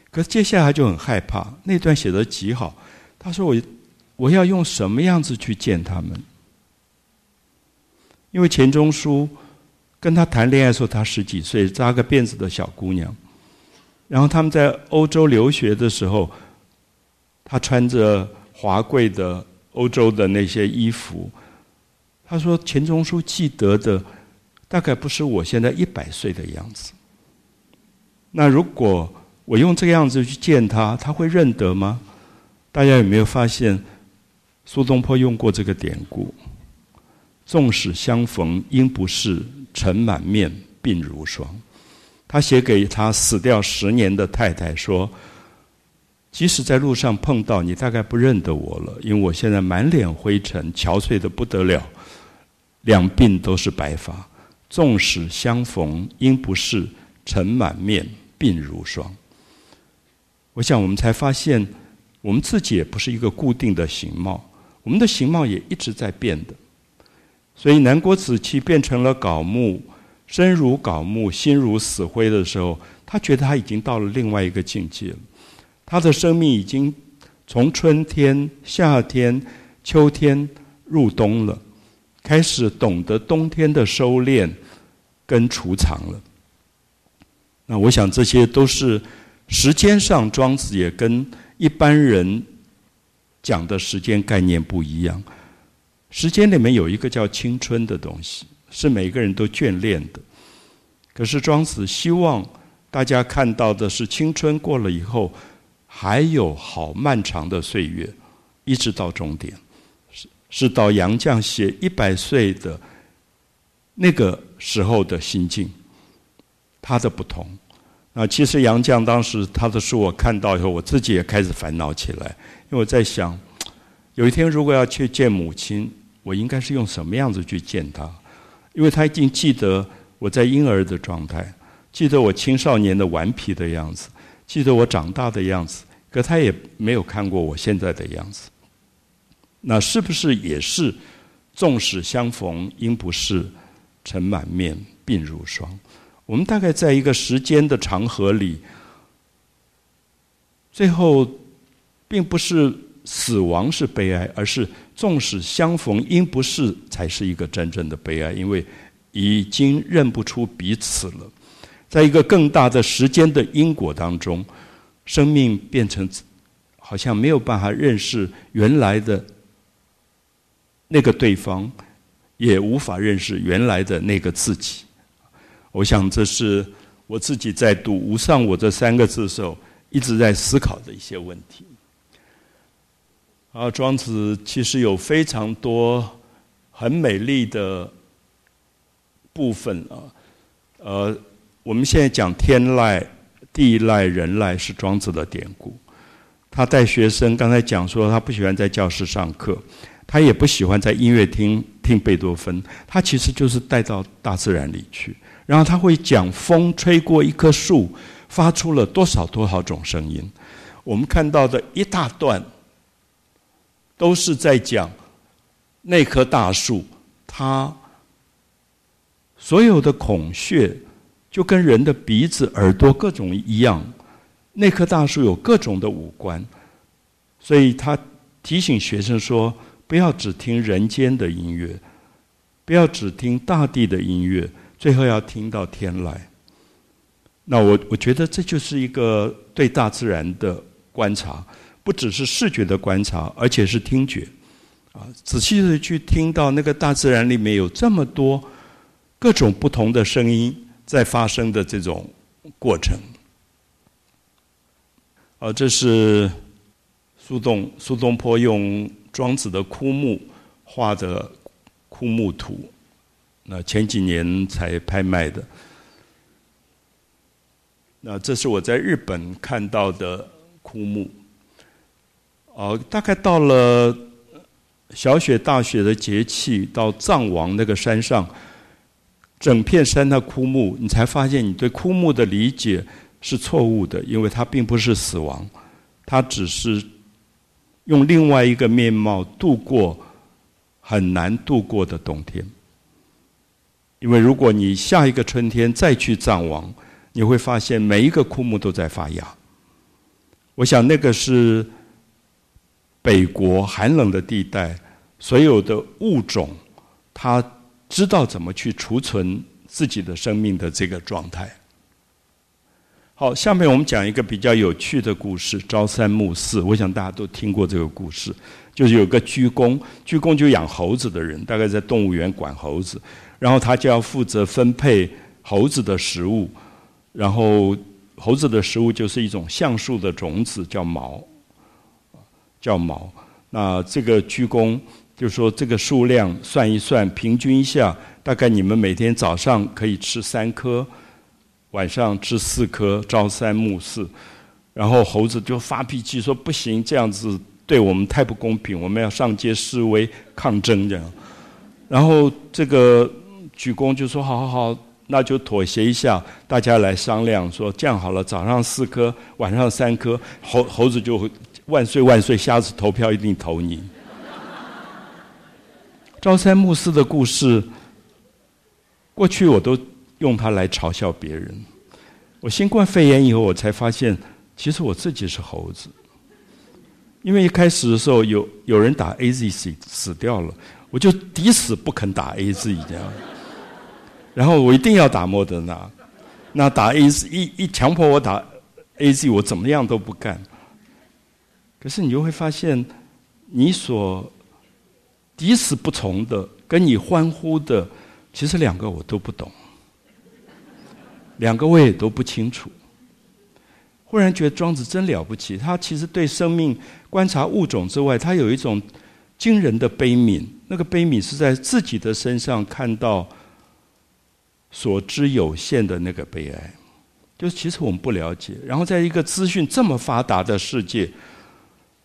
可接下来就很害怕。那段写的极好，他说我我要用什么样子去见他们？因为钱钟书跟他谈恋爱时候，他十几岁，扎个辫子的小姑娘。然后他们在欧洲留学的时候，他穿着华贵的欧洲的那些衣服。他说：“钱钟书记得的，大概不是我现在一百岁的样子。那如果我用这个样子去见他，他会认得吗？大家有没有发现，苏东坡用过这个典故？纵使相逢应不识，尘满面，鬓如霜。他写给他死掉十年的太太说：，即使在路上碰到你，大概不认得我了，因为我现在满脸灰尘，憔悴的不得了。”两鬓都是白发，纵使相逢应不是，尘满面，鬓如霜。我想，我们才发现，我们自己也不是一个固定的形貌，我们的形貌也一直在变的。所以，南国子期变成了槁木，身如槁木，心如死灰的时候，他觉得他已经到了另外一个境界了。他的生命已经从春天、夏天、秋天入冬了。开始懂得冬天的收敛，跟储藏了。那我想这些都是时间上，庄子也跟一般人讲的时间概念不一样。时间里面有一个叫青春的东西，是每个人都眷恋的。可是庄子希望大家看到的是，青春过了以后，还有好漫长的岁月，一直到终点。是到杨绛写一百岁的那个时候的心境，他的不同。那其实杨绛当时他的书我看到以后，我自己也开始烦恼起来，因为我在想，有一天如果要去见母亲，我应该是用什么样子去见她？因为她一定记得我在婴儿的状态，记得我青少年的顽皮的样子，记得我长大的样子，可她也没有看过我现在的样子。那是不是也是纵使相逢应不识，尘满面，鬓如霜？我们大概在一个时间的长河里，最后并不是死亡是悲哀，而是纵使相逢应不识才是一个真正的悲哀，因为已经认不出彼此了。在一个更大的时间的因果当中，生命变成好像没有办法认识原来的。那个对方也无法认识原来的那个自己，我想这是我自己在读“无上我”这三个字的时候一直在思考的一些问题。啊，庄子其实有非常多很美丽的部分啊，呃，我们现在讲天籁、地籁、人籁是庄子的典故。他带学生，刚才讲说他不喜欢在教室上课。他也不喜欢在音乐厅听贝多芬，他其实就是带到大自然里去。然后他会讲风吹过一棵树，发出了多少多少种声音。我们看到的一大段，都是在讲那棵大树，它所有的孔穴就跟人的鼻子、耳朵各种一样。那棵大树有各种的五官，所以他提醒学生说。不要只听人间的音乐，不要只听大地的音乐，最后要听到天籁。那我我觉得这就是一个对大自然的观察，不只是视觉的观察，而且是听觉，啊，仔细的去听到那个大自然里面有这么多各种不同的声音在发生的这种过程。啊，这是苏东苏东坡用。庄子的枯木画着枯木图，那前几年才拍卖的。那这是我在日本看到的枯木。哦，大概到了小雪、大雪的节气，到藏王那个山上，整片山的枯木，你才发现你对枯木的理解是错误的，因为它并不是死亡，它只是。用另外一个面貌度过很难度过的冬天，因为如果你下一个春天再去藏王，你会发现每一个枯木都在发芽。我想那个是北国寒冷的地带，所有的物种，它知道怎么去储存自己的生命的这个状态。好，下面我们讲一个比较有趣的故事，《朝三暮四》。我想大家都听过这个故事，就是有个鞠躬，鞠躬就养猴子的人，大概在动物园管猴子，然后他就要负责分配猴子的食物，然后猴子的食物就是一种橡树的种子，叫毛，叫毛。那这个鞠躬就说，这个数量算一算，平均一下，大概你们每天早上可以吃三颗。晚上吃四颗，朝三暮四，然后猴子就发脾气说：“不行，这样子对我们太不公平，我们要上街示威抗争。”这样，然后这个举公就说：“好好好，那就妥协一下，大家来商量，说这样好了，早上四颗，晚上三颗。”猴猴子就万岁万岁，下次投票一定投你。朝三暮四的故事，过去我都。用它来嘲笑别人。我新冠肺炎以后，我才发现，其实我自己是猴子。因为一开始的时候，有有人打 A Z 死死掉了，我就抵死不肯打 A Z，这样。然后我一定要打莫德纳，那打 A Z 一一强迫我打 A Z，我怎么样都不干。可是你就会发现，你所抵死不从的，跟你欢呼的，其实两个我都不懂。两个我也都不清楚，忽然觉得庄子真了不起。他其实对生命观察物种之外，他有一种惊人的悲悯。那个悲悯是在自己的身上看到所知有限的那个悲哀，就是其实我们不了解。然后在一个资讯这么发达的世界，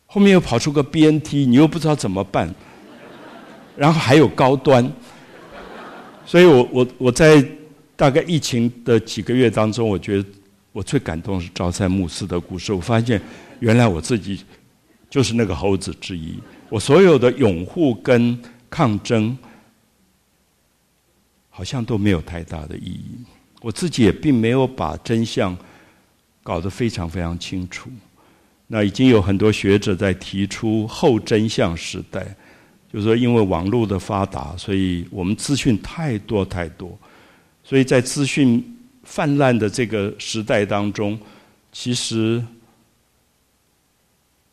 后面又跑出个 B N T，你又不知道怎么办。然后还有高端，所以我我我在。大概疫情的几个月当中，我觉得我最感动是朝三暮四的故事。我发现，原来我自己就是那个猴子之一。我所有的拥护跟抗争，好像都没有太大的意义。我自己也并没有把真相搞得非常非常清楚。那已经有很多学者在提出后真相时代，就是说，因为网络的发达，所以我们资讯太多太多。所以在资讯泛滥的这个时代当中，其实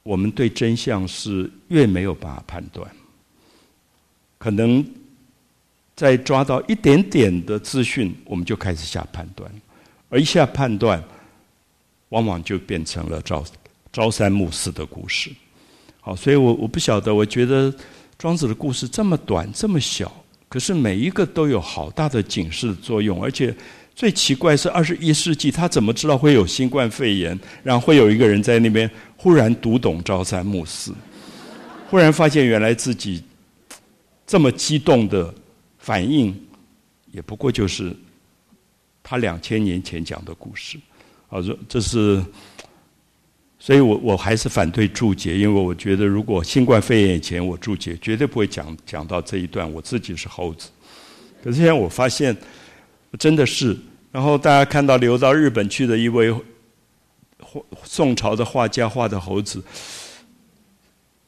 我们对真相是越没有办法判断。可能在抓到一点点的资讯，我们就开始下判断，而一下判断，往往就变成了朝朝三暮四的故事。好，所以我我不晓得，我觉得庄子的故事这么短，这么小。可是每一个都有好大的警示作用，而且最奇怪是二十一世纪，他怎么知道会有新冠肺炎？然后会有一个人在那边忽然读懂朝三暮四，忽然发现原来自己这么激动的反应，也不过就是他两千年前讲的故事好，这这是。所以，我我还是反对注解，因为我觉得，如果新冠肺炎以前我注解，绝对不会讲讲到这一段。我自己是猴子，可是现在我发现，真的是。然后大家看到流到日本去的一位宋朝的画家画的猴子，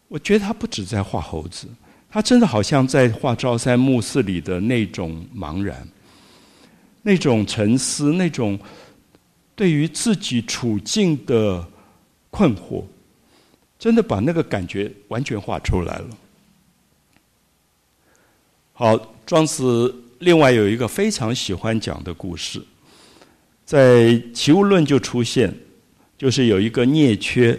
我觉得他不止在画猴子，他真的好像在画朝三暮四里的那种茫然，那种沉思，那种对于自己处境的。困惑，真的把那个感觉完全画出来了。好，庄子另外有一个非常喜欢讲的故事，在《齐物论》就出现，就是有一个聂缺。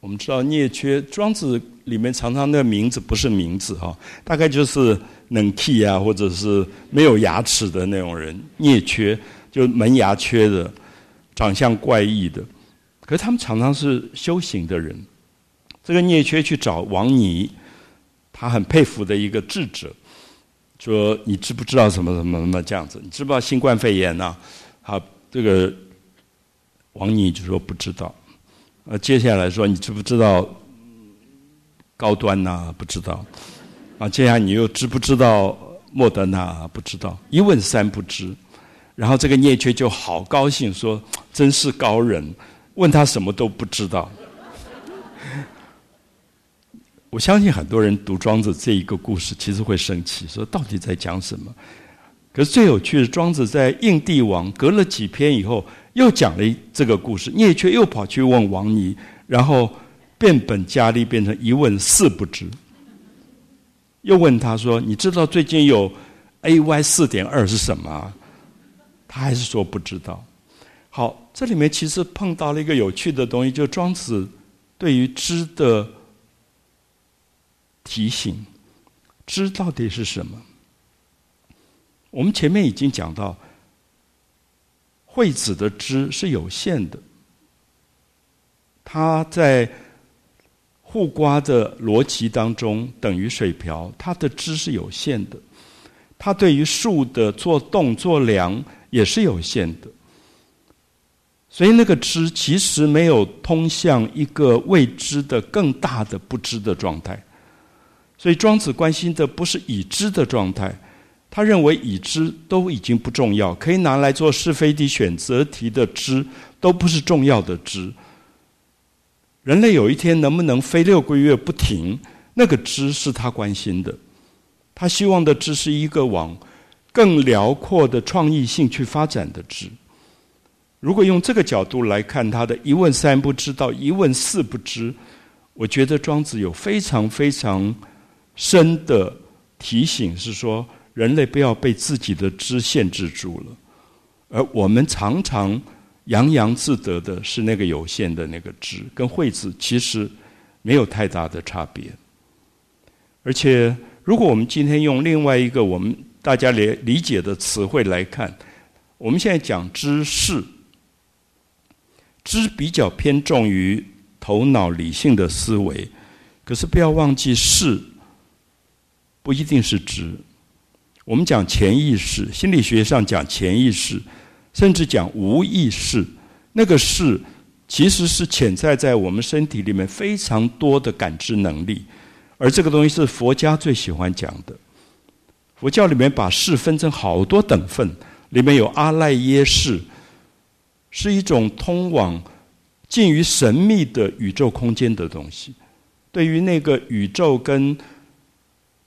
我们知道聂缺，庄子里面常常那名字不是名字哈，大概就是能剔啊，或者是没有牙齿的那种人，聂缺就门牙缺的，长相怪异的。可是他们常常是修行的人。这个聂缺去找王尼，他很佩服的一个智者，说：“你知不知道什么什么什么这样子？你知不知道新冠肺炎呢？”好，这个王尼就说不知道。呃，接下来说你知不知道高端呐？不知道。啊，接下来你又知不知道莫德纳？不知道。一问三不知。然后这个聂缺就好高兴，说：“真是高人。”问他什么都不知道，我相信很多人读庄子这一个故事，其实会生气，说到底在讲什么？可是最有趣的庄子在印帝王隔了几篇以后，又讲了这个故事。聂却又跑去问王尼，然后变本加厉，变成一问四不知。又问他说：“你知道最近有 A Y 四点二是什么？”他还是说不知道。好。这里面其实碰到了一个有趣的东西，就庄子对于知的提醒：知到底是什么？我们前面已经讲到，惠子的知是有限的，他在互刮的逻辑当中等于水瓢，他的知是有限的；他对于树的做洞做量也是有限的。所以那个知其实没有通向一个未知的、更大的不知的状态。所以庄子关心的不是已知的状态，他认为已知都已经不重要，可以拿来做是非题、选择题的知都不是重要的知。人类有一天能不能飞六个月不停？那个知是他关心的，他希望的知是一个往更辽阔的创意性去发展的知。如果用这个角度来看，他的一问三不知，到一问四不知，我觉得庄子有非常非常深的提醒，是说人类不要被自己的知限制住了，而我们常常洋洋自得的是那个有限的那个知，跟惠子其实没有太大的差别。而且，如果我们今天用另外一个我们大家理理解的词汇来看，我们现在讲知识。知比较偏重于头脑理性的思维，可是不要忘记，是不一定是知。我们讲潜意识，心理学上讲潜意识，甚至讲无意识，那个是其实是潜在在我们身体里面非常多的感知能力，而这个东西是佛家最喜欢讲的。佛教里面把事分成好多等份，里面有阿赖耶识。是一种通往近于神秘的宇宙空间的东西，对于那个宇宙跟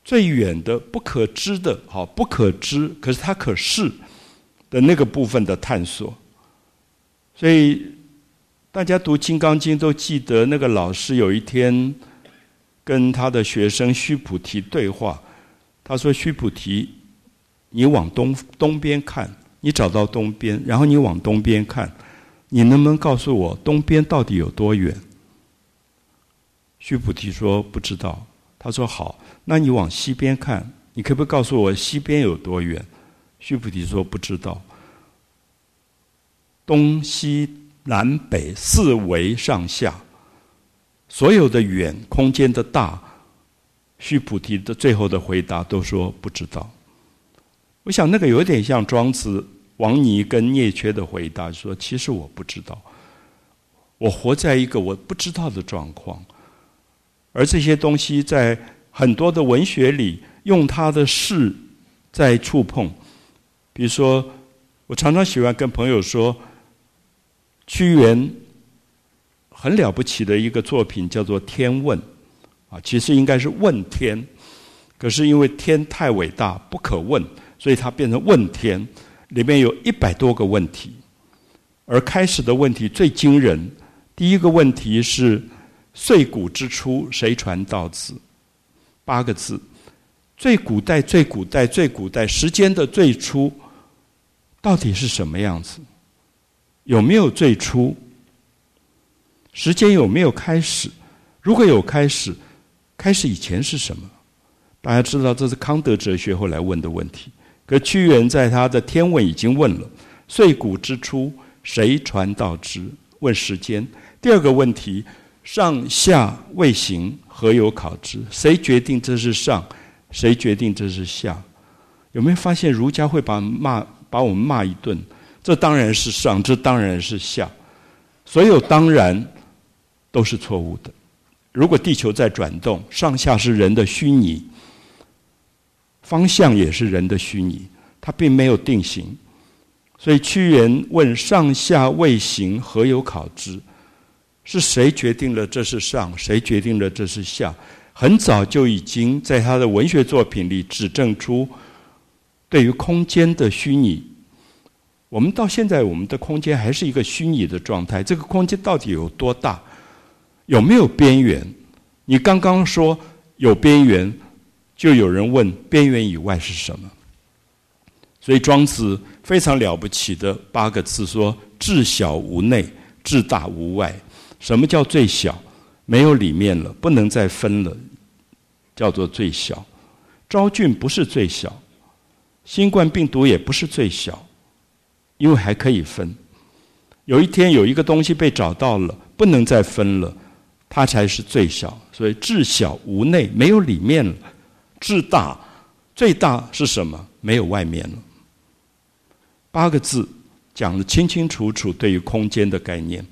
最远的不可知的好不可知，可是它可视的那个部分的探索。所以大家读《金刚经》都记得，那个老师有一天跟他的学生须菩提对话，他说：“须菩提，你往东东边看。”你找到东边，然后你往东边看，你能不能告诉我东边到底有多远？须菩提说不知道。他说好，那你往西边看，你可不可以告诉我西边有多远？须菩提说不知道。东西南北四维上下，所有的远空间的大，须菩提的最后的回答都说不知道。我想，那个有点像庄子王尼跟聂缺的回答，说：“其实我不知道，我活在一个我不知道的状况。”而这些东西在很多的文学里，用他的事在触碰。比如说，我常常喜欢跟朋友说，屈原很了不起的一个作品叫做《天问》，啊，其实应该是问天，可是因为天太伟大，不可问。所以它变成问天，里面有一百多个问题，而开始的问题最惊人。第一个问题是：碎骨之初，谁传道子？”八个字，最古代、最古代、最古代，时间的最初到底是什么样子？有没有最初？时间有没有开始？如果有开始，开始以前是什么？大家知道，这是康德哲学后来问的问题。可屈原在他的天问已经问了：岁骨之初，谁传道之？问时间。第二个问题：上下未行，何有考之？谁决定这是上？谁决定这是下？有没有发现儒家会把骂把我们骂一顿？这当然是上，这当然是下。所有当然都是错误的。如果地球在转动，上下是人的虚拟。方向也是人的虚拟，它并没有定型。所以屈原问上下未形，何有考之？是谁决定了这是上？谁决定了这是下？很早就已经在他的文学作品里指证出，对于空间的虚拟。我们到现在，我们的空间还是一个虚拟的状态。这个空间到底有多大？有没有边缘？你刚刚说有边缘。就有人问：“边缘以外是什么？”所以庄子非常了不起的八个字说：“至小无内，至大无外。”什么叫最小？没有里面了，不能再分了，叫做最小。昭俊不是最小，新冠病毒也不是最小，因为还可以分。有一天有一个东西被找到了，不能再分了，它才是最小。所以“至小无内”，没有里面了。至大，最大是什么？没有外面了。八个字讲的清清楚楚，对于空间的概念。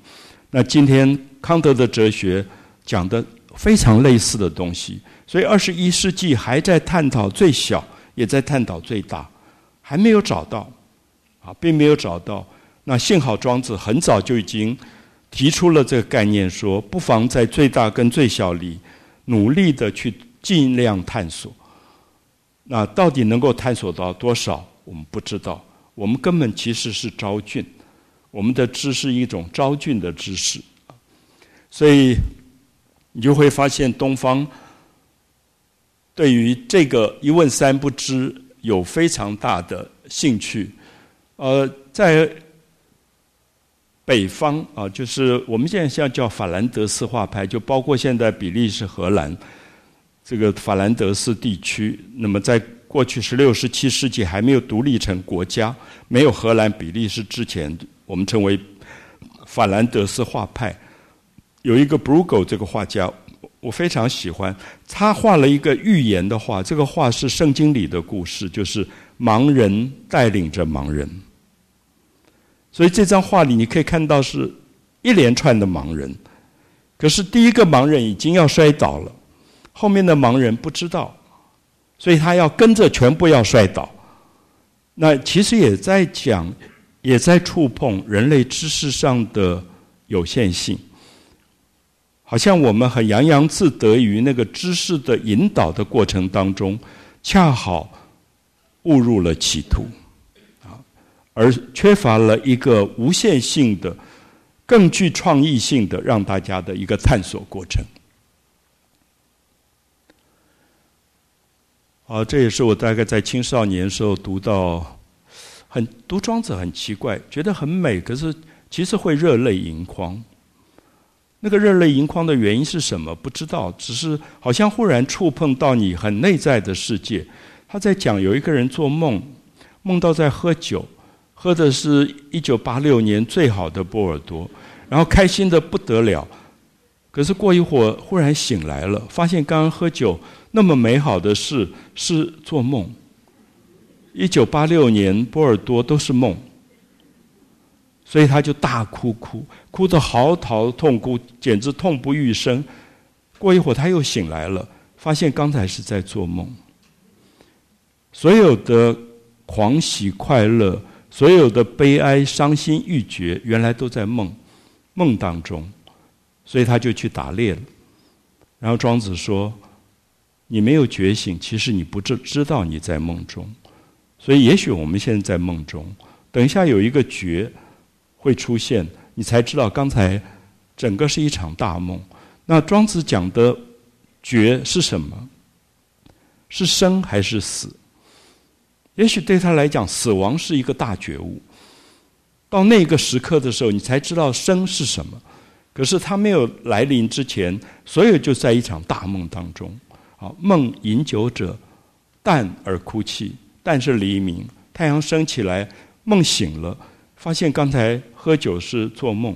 那今天康德的哲学讲的非常类似的东西，所以二十一世纪还在探讨最小，也在探讨最大，还没有找到，啊，并没有找到。那幸好庄子很早就已经提出了这个概念，说不妨在最大跟最小里努力的去尽量探索。那到底能够探索到多少？我们不知道。我们根本其实是昭菌，我们的知是一种昭菌的知识啊。所以你就会发现，东方对于这个一问三不知有非常大的兴趣。呃，在北方啊，就是我们现在像叫法兰德斯画派，就包括现在比利时、荷兰。这个法兰德斯地区，那么在过去十六、十七世纪还没有独立成国家，没有荷兰、比利时之前，我们称为法兰德斯画派。有一个布鲁 o 这个画家，我非常喜欢，他画了一个寓言的画。这个画是圣经里的故事，就是盲人带领着盲人。所以这张画里你可以看到是一连串的盲人，可是第一个盲人已经要摔倒了。后面的盲人不知道，所以他要跟着，全部要摔倒。那其实也在讲，也在触碰人类知识上的有限性。好像我们很洋洋自得于那个知识的引导的过程当中，恰好误入了歧途，啊，而缺乏了一个无限性的、更具创意性的让大家的一个探索过程。啊，这也是我大概在青少年时候读到，很读庄子很奇怪，觉得很美，可是其实会热泪盈眶。那个热泪盈眶的原因是什么？不知道，只是好像忽然触碰到你很内在的世界。他在讲有一个人做梦，梦到在喝酒，喝的是一九八六年最好的波尔多，然后开心的不得了。可是过一会儿忽然醒来了，发现刚刚喝酒那么美好的事是做梦。1986年波尔多都是梦，所以他就大哭哭，哭得嚎啕痛哭，简直痛不欲生。过一会儿他又醒来了，发现刚才是在做梦。所有的狂喜快乐，所有的悲哀伤心欲绝，原来都在梦梦当中。所以他就去打猎了，然后庄子说：“你没有觉醒，其实你不知知道你在梦中。所以也许我们现在在梦中，等一下有一个觉会出现，你才知道刚才整个是一场大梦。那庄子讲的觉是什么？是生还是死？也许对他来讲，死亡是一个大觉悟。到那个时刻的时候，你才知道生是什么。”可是它没有来临之前，所有就在一场大梦当中。啊，梦饮酒者，淡而哭泣；，但是黎明，太阳升起来，梦醒了，发现刚才喝酒是做梦。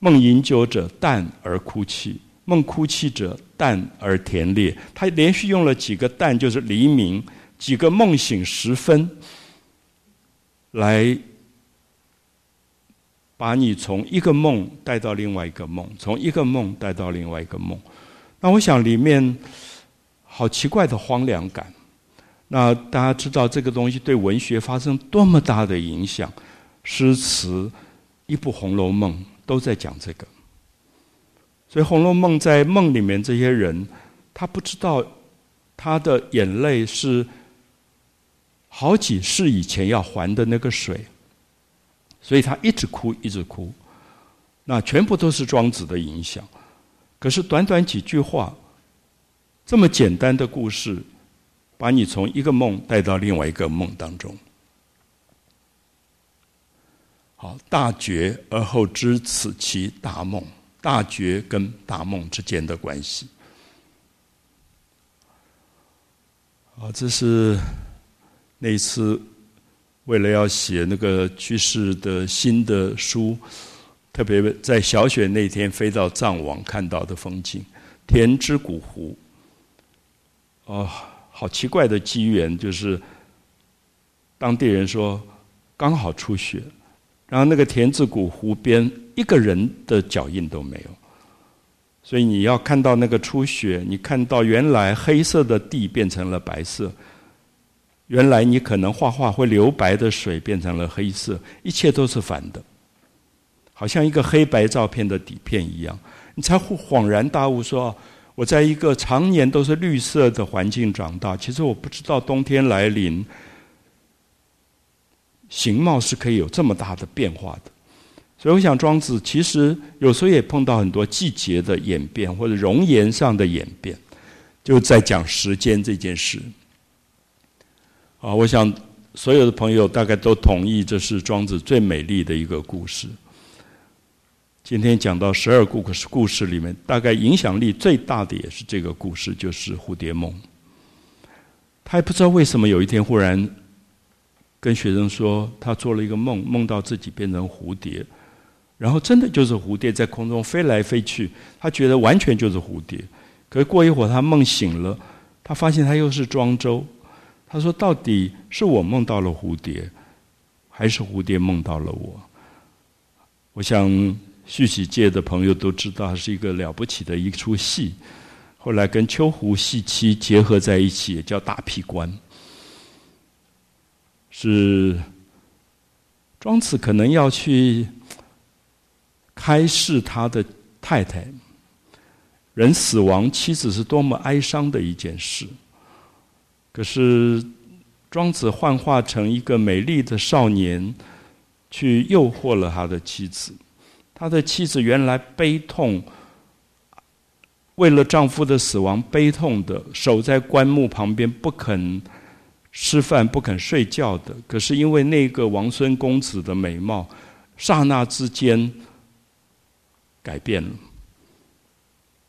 梦饮酒者淡而哭泣，梦哭泣者淡而甜烈。他连续用了几个“淡”，就是黎明，几个梦醒时分，来。把你从一个梦带到另外一个梦，从一个梦带到另外一个梦。那我想里面好奇怪的荒凉感。那大家知道这个东西对文学发生多么大的影响？诗词，一部《红楼梦》都在讲这个。所以《红楼梦》在梦里面，这些人他不知道他的眼泪是好几世以前要还的那个水。所以他一直哭，一直哭，那全部都是庄子的影响。可是短短几句话，这么简单的故事，把你从一个梦带到另外一个梦当中。好，大觉而后知此其大梦，大觉跟大梦之间的关系。好，这是那次。为了要写那个去世的新的书，特别在小雪那天飞到藏王看到的风景，田之谷湖，哦，好奇怪的机缘，就是当地人说刚好出雪，然后那个田字谷湖边一个人的脚印都没有，所以你要看到那个初雪，你看到原来黑色的地变成了白色。原来你可能画画会留白的水变成了黑色，一切都是反的，好像一个黑白照片的底片一样。你才会恍然大悟，说：“我在一个常年都是绿色的环境长大，其实我不知道冬天来临，形貌是可以有这么大的变化的。”所以我想，庄子其实有时候也碰到很多季节的演变或者容颜上的演变，就在讲时间这件事。啊，我想所有的朋友大概都同意，这是庄子最美丽的一个故事。今天讲到十二故事故事里面，大概影响力最大的也是这个故事，就是蝴蝶梦。他也不知道为什么有一天忽然跟学生说，他做了一个梦，梦到自己变成蝴蝶，然后真的就是蝴蝶在空中飞来飞去，他觉得完全就是蝴蝶。可是过一会儿他梦醒了，他发现他又是庄周。他说：“到底是我梦到了蝴蝶，还是蝴蝶梦到了我？”我想，续喜界的朋友都知道，是一个了不起的一出戏。后来跟秋胡戏妻结合在一起，也叫大屁官。是庄子可能要去开示他的太太，人死亡，妻子是多么哀伤的一件事。可是，庄子幻化成一个美丽的少年，去诱惑了他的妻子。他的妻子原来悲痛，为了丈夫的死亡悲痛的，守在棺木旁边不肯吃饭、不肯睡觉的。可是因为那个王孙公子的美貌，刹那之间改变了。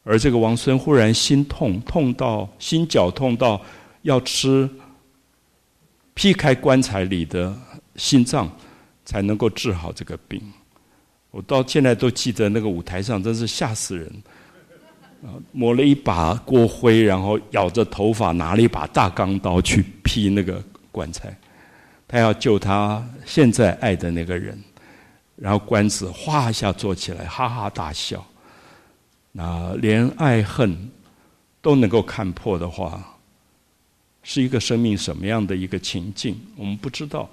而这个王孙忽然心痛，痛到心绞痛到。要吃劈开棺材里的心脏，才能够治好这个病。我到现在都记得那个舞台上真是吓死人，啊，抹了一把锅灰，然后咬着头发，拿了一把大钢刀去劈那个棺材。他要救他现在爱的那个人，然后棺子哗一下坐起来，哈哈大笑。那连爱恨都能够看破的话。是一个生命什么样的一个情境，我们不知道。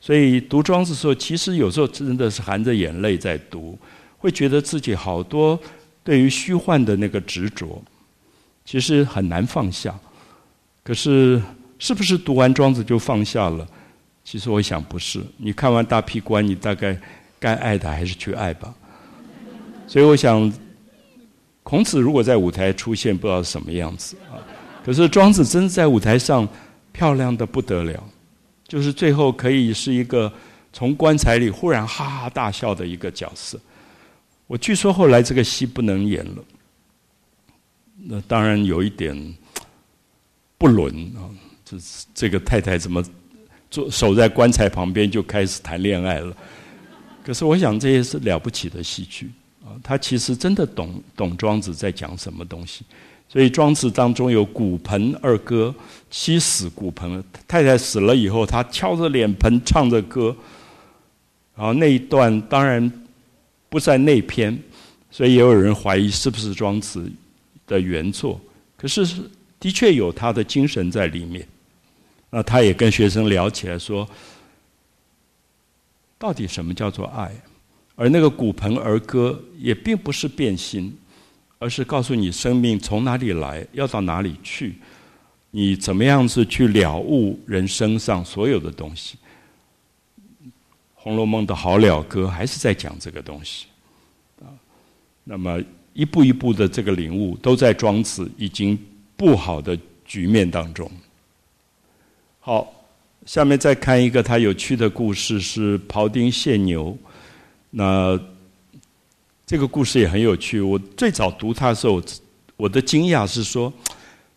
所以读庄子的时候，其实有时候真的是含着眼泪在读，会觉得自己好多对于虚幻的那个执着，其实很难放下。可是是不是读完庄子就放下了？其实我想不是。你看完大辟观，你大概该爱的还是去爱吧。所以我想，孔子如果在舞台出现，不知道什么样子啊。可是庄子真在舞台上漂亮的不得了，就是最后可以是一个从棺材里忽然哈哈大笑的一个角色。我据说后来这个戏不能演了，那当然有一点不伦啊，这这个太太怎么坐守在棺材旁边就开始谈恋爱了。可是我想这些是了不起的戏剧啊，他其实真的懂懂庄子在讲什么东西。所以庄子当中有骨盆二歌，妻死骨盆，太太死了以后，他敲着脸盆唱着歌。然后那一段当然不在那篇，所以也有人怀疑是不是庄子的原作，可是的确有他的精神在里面。那他也跟学生聊起来说，到底什么叫做爱？而那个骨盆儿歌也并不是变心。而是告诉你生命从哪里来，要到哪里去，你怎么样子去了悟人生上所有的东西，《红楼梦》的好了歌还是在讲这个东西啊。那么一步一步的这个领悟，都在庄子已经不好的局面当中。好，下面再看一个他有趣的故事，是庖丁解牛。那这个故事也很有趣。我最早读他的时候，我的惊讶是说，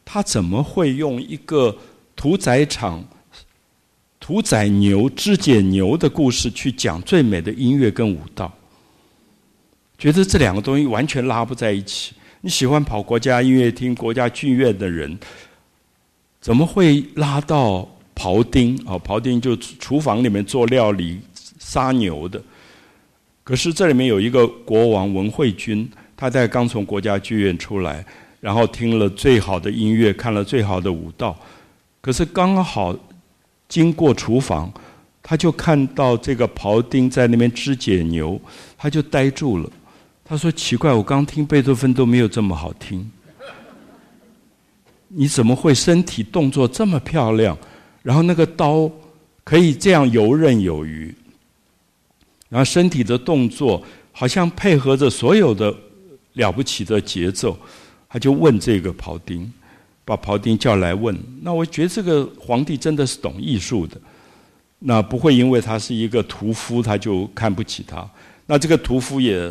他怎么会用一个屠宰场、屠宰牛、肢解牛的故事去讲最美的音乐跟舞蹈？觉得这两个东西完全拉不在一起。你喜欢跑国家音乐厅、国家剧院的人，怎么会拉到庖丁啊？庖丁就厨房里面做料理、杀牛的？可是这里面有一个国王文惠君，他在刚从国家剧院出来，然后听了最好的音乐，看了最好的舞蹈，可是刚好经过厨房，他就看到这个庖丁在那边肢解牛，他就呆住了。他说：“奇怪，我刚听贝多芬都没有这么好听，你怎么会身体动作这么漂亮，然后那个刀可以这样游刃有余？”然后身体的动作好像配合着所有的了不起的节奏，他就问这个庖丁，把庖丁叫来问。那我觉得这个皇帝真的是懂艺术的，那不会因为他是一个屠夫，他就看不起他。那这个屠夫也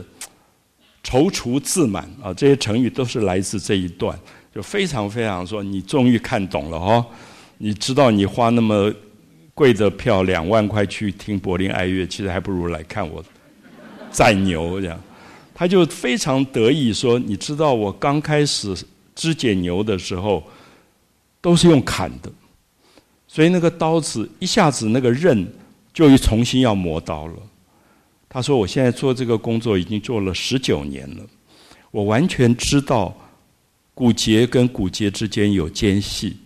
踌躇自满啊，这些成语都是来自这一段，就非常非常说你终于看懂了哦，你知道你花那么。跪着票两万块去听柏林爱乐，其实还不如来看我宰牛这样。他就非常得意说：“你知道我刚开始肢解牛的时候，都是用砍的，所以那个刀子一下子那个刃就又重新要磨刀了。”他说：“我现在做这个工作已经做了十九年了，我完全知道骨节跟骨节之间有间隙，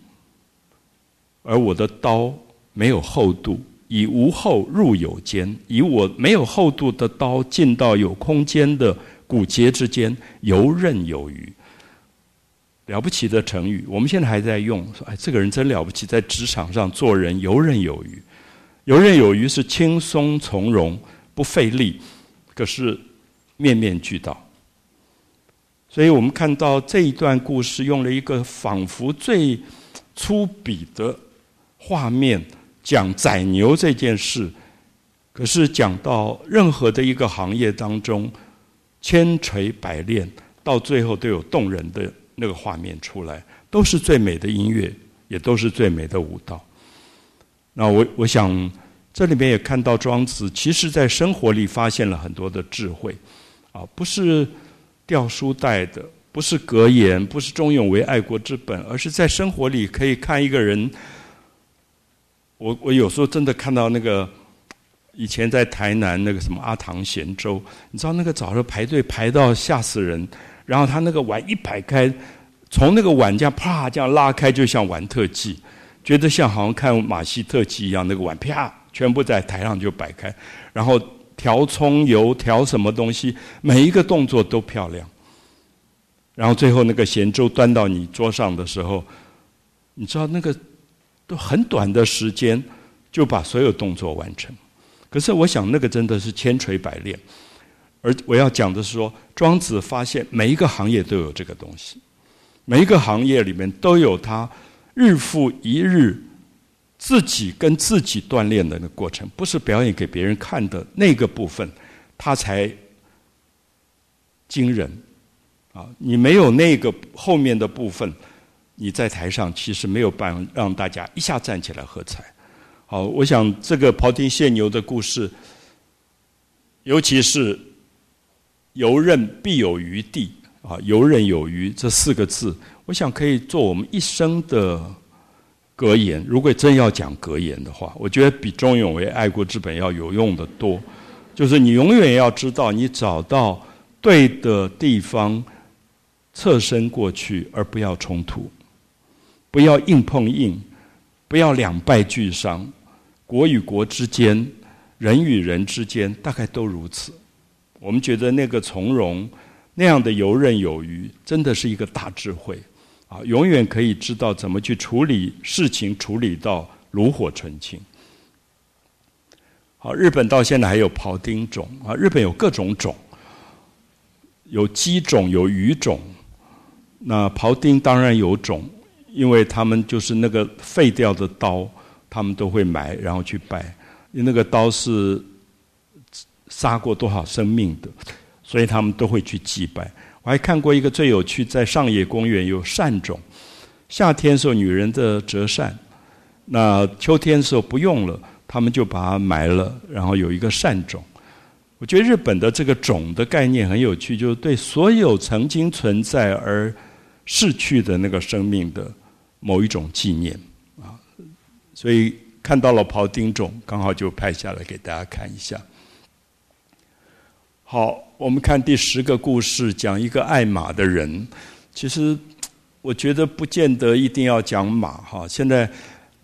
而我的刀。”没有厚度，以无厚入有间，以我没有厚度的刀进到有空间的骨节之间，游刃有余。了不起的成语，我们现在还在用。说，哎，这个人真了不起，在职场上做人游刃有余。游刃有余是轻松从容，不费力，可是面面俱到。所以我们看到这一段故事，用了一个仿佛最粗鄙的画面。讲宰牛这件事，可是讲到任何的一个行业当中，千锤百炼，到最后都有动人的那个画面出来，都是最美的音乐，也都是最美的舞蹈。那我我想，这里面也看到庄子，其实在生活里发现了很多的智慧，啊，不是掉书袋的，不是格言，不是忠勇为爱国之本，而是在生活里可以看一个人。我我有时候真的看到那个以前在台南那个什么阿唐咸粥，你知道那个早上排队排到吓死人，然后他那个碗一摆开，从那个碗架啪这样拉开，就像玩特技，觉得像好像看马戏特技一样，那个碗啪全部在台上就摆开，然后调葱油调什么东西，每一个动作都漂亮，然后最后那个咸粥端到你桌上的时候，你知道那个。都很短的时间就把所有动作完成，可是我想那个真的是千锤百炼。而我要讲的是说，庄子发现每一个行业都有这个东西，每一个行业里面都有他日复一日自己跟自己锻炼的那个过程，不是表演给别人看的那个部分，他才惊人啊！你没有那个后面的部分。你在台上其实没有办法让大家一下站起来喝彩。好，我想这个庖丁解牛的故事，尤其是“游刃必有余地”啊，“游刃有余”这四个字，我想可以做我们一生的格言。如果真要讲格言的话，我觉得比忠勇为“爱国之本”要有用的多。就是你永远要知道，你找到对的地方，侧身过去，而不要冲突。不要硬碰硬，不要两败俱伤。国与国之间，人与人之间，大概都如此。我们觉得那个从容，那样的游刃有余，真的是一个大智慧啊！永远可以知道怎么去处理事情，处理到炉火纯青。好，日本到现在还有庖丁种啊，日本有各种种，有鸡种，有鱼种，那庖丁当然有种。因为他们就是那个废掉的刀，他们都会埋，然后去拜。那个刀是杀过多少生命的，所以他们都会去祭拜。我还看过一个最有趣，在上野公园有扇种，夏天时候女人的折扇，那秋天时候不用了，他们就把它埋了，然后有一个扇种。我觉得日本的这个种的概念很有趣，就是对所有曾经存在而逝去的那个生命的。某一种纪念啊，所以看到了庖丁种，刚好就拍下来给大家看一下。好，我们看第十个故事，讲一个爱马的人。其实我觉得不见得一定要讲马哈。现在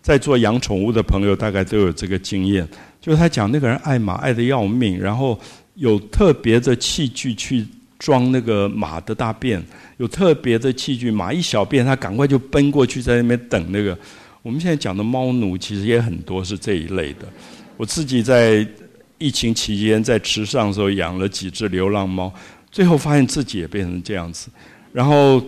在做养宠物的朋友，大概都有这个经验，就是他讲那个人爱马爱的要命，然后有特别的器具去装那个马的大便。有特别的器具，马一小便，它赶快就奔过去，在那边等那个。我们现在讲的猫奴，其实也很多是这一类的。我自己在疫情期间在池上时候养了几只流浪猫，最后发现自己也变成这样子。然后，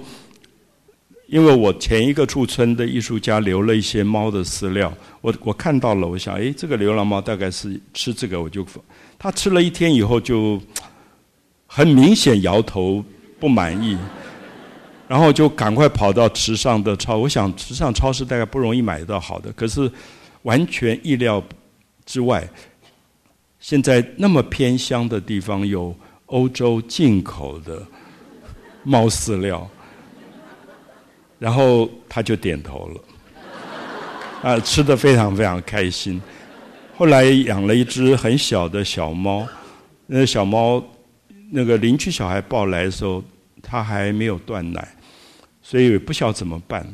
因为我前一个驻村的艺术家留了一些猫的饲料，我我看到了，我想，哎，这个流浪猫大概是吃这个，我就它吃了一天以后就很明显摇头不满意。然后就赶快跑到池上的超，我想池上超市大概不容易买到好的，可是完全意料之外，现在那么偏乡的地方有欧洲进口的猫饲料，然后他就点头了，啊，吃的非常非常开心。后来养了一只很小的小猫，那小猫那个邻居小孩抱来的时候，它还没有断奶。所以不晓怎么办，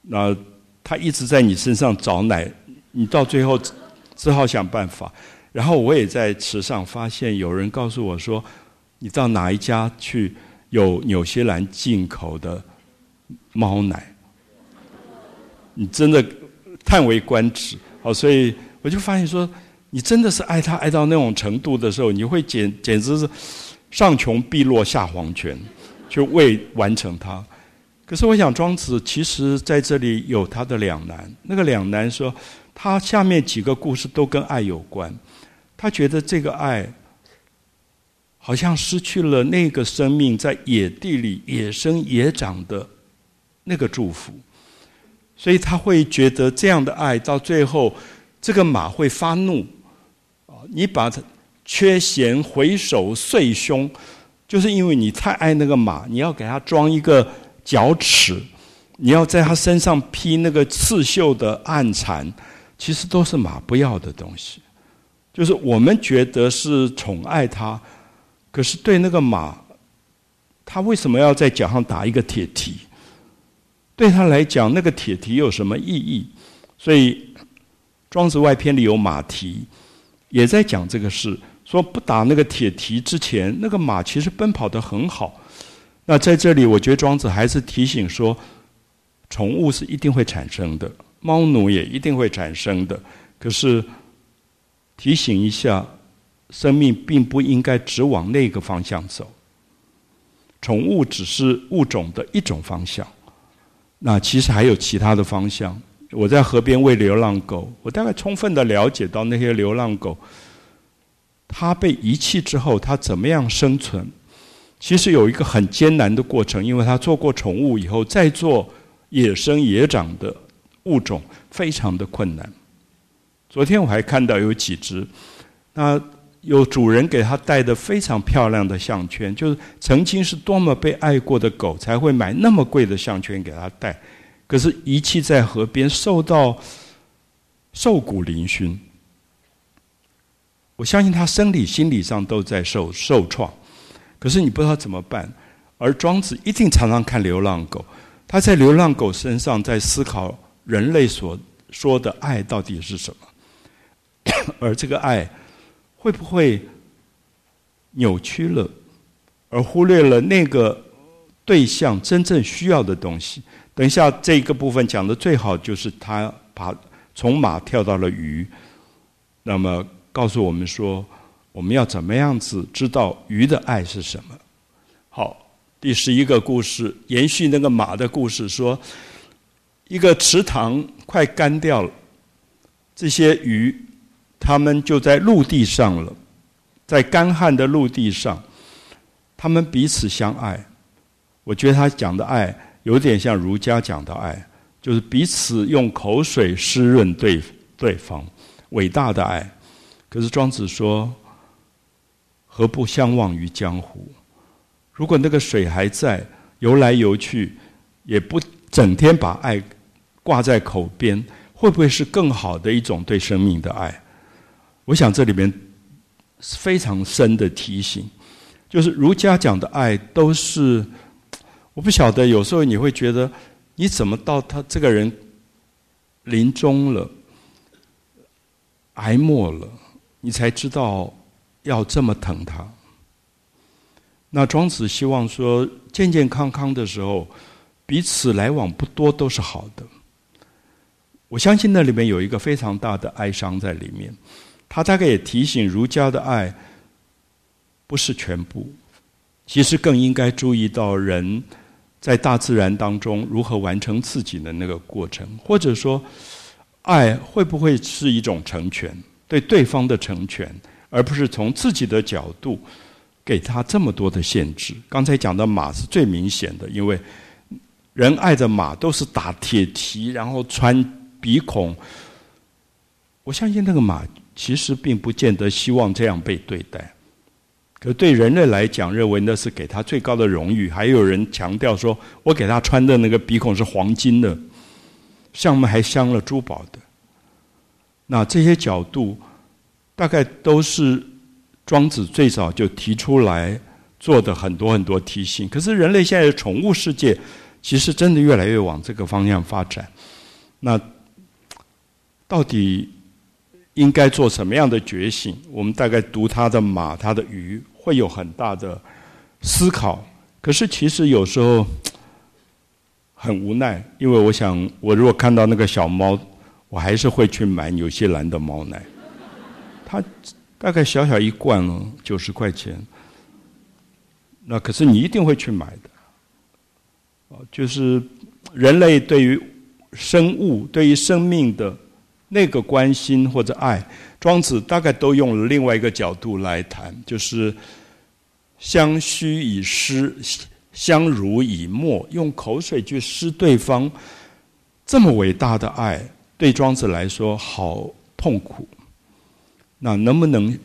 那他一直在你身上找奶，你到最后只好想办法。然后我也在池上发现有人告诉我说，你到哪一家去有纽西兰进口的猫奶？你真的叹为观止。好，所以我就发现说，你真的是爱他爱到那种程度的时候，你会简简直是上穷碧落下黄泉，去为完成他。可是我想，庄子其实在这里有他的两难。那个两难说，他下面几个故事都跟爱有关。他觉得这个爱，好像失去了那个生命在野地里野生野长的那个祝福，所以他会觉得这样的爱到最后，这个马会发怒。啊，你把它缺弦回首碎胸，就是因为你太爱那个马，你要给它装一个。脚趾，你要在他身上披那个刺绣的暗毯，其实都是马不要的东西。就是我们觉得是宠爱他，可是对那个马，他为什么要在脚上打一个铁蹄？对他来讲，那个铁蹄有什么意义？所以，《庄子外篇》里有马蹄，也在讲这个事。说不打那个铁蹄之前，那个马其实奔跑的很好。那在这里，我觉得庄子还是提醒说，宠物是一定会产生的，猫奴也一定会产生的。可是提醒一下，生命并不应该只往那个方向走。宠物只是物种的一种方向，那其实还有其他的方向。我在河边喂流浪狗，我大概充分的了解到那些流浪狗，它被遗弃之后，它怎么样生存？其实有一个很艰难的过程，因为它做过宠物以后，再做野生野长的物种，非常的困难。昨天我还看到有几只，那有主人给它戴的非常漂亮的项圈，就是曾经是多么被爱过的狗，才会买那么贵的项圈给它戴。可是遗弃在河边，瘦到瘦骨嶙峋。我相信他生理、心理上都在受受创。可是你不知道怎么办，而庄子一定常常看流浪狗，他在流浪狗身上在思考人类所说的爱到底是什么，而这个爱会不会扭曲了，而忽略了那个对象真正需要的东西？等一下，这个部分讲的最好就是他把从马跳到了鱼，那么告诉我们说。我们要怎么样子知道鱼的爱是什么？好，第十一个故事延续那个马的故事，说一个池塘快干掉了，这些鱼它们就在陆地上了，在干旱的陆地上，它们彼此相爱。我觉得他讲的爱有点像儒家讲的爱，就是彼此用口水湿润对对方，伟大的爱。可是庄子说。何不相忘于江湖？如果那个水还在游来游去，也不整天把爱挂在口边，会不会是更好的一种对生命的爱？我想这里面非常深的提醒，就是儒家讲的爱都是，我不晓得有时候你会觉得，你怎么到他这个人临终了、哀末了，你才知道。要这么疼他，那庄子希望说，健健康康的时候，彼此来往不多都是好的。我相信那里面有一个非常大的哀伤在里面。他大概也提醒儒家的爱不是全部，其实更应该注意到人在大自然当中如何完成自己的那个过程，或者说，爱会不会是一种成全，对对方的成全。而不是从自己的角度给他这么多的限制。刚才讲的马是最明显的，因为人爱的马都是打铁蹄，然后穿鼻孔。我相信那个马其实并不见得希望这样被对待，可对人类来讲，认为那是给他最高的荣誉。还有人强调说，我给他穿的那个鼻孔是黄金的，上面还镶了珠宝的。那这些角度。大概都是庄子最早就提出来做的很多很多提醒。可是人类现在的宠物世界，其实真的越来越往这个方向发展。那到底应该做什么样的觉醒？我们大概读他的马，他的鱼，会有很大的思考。可是其实有时候很无奈，因为我想，我如果看到那个小猫，我还是会去买纽西兰的猫奶。大概小小一罐，九十块钱。那可是你一定会去买的。就是人类对于生物、对于生命的那个关心或者爱，庄子大概都用了另外一个角度来谈，就是相虚以湿，相濡以沫，用口水去湿对方。这么伟大的爱，对庄子来说，好痛苦。那能不能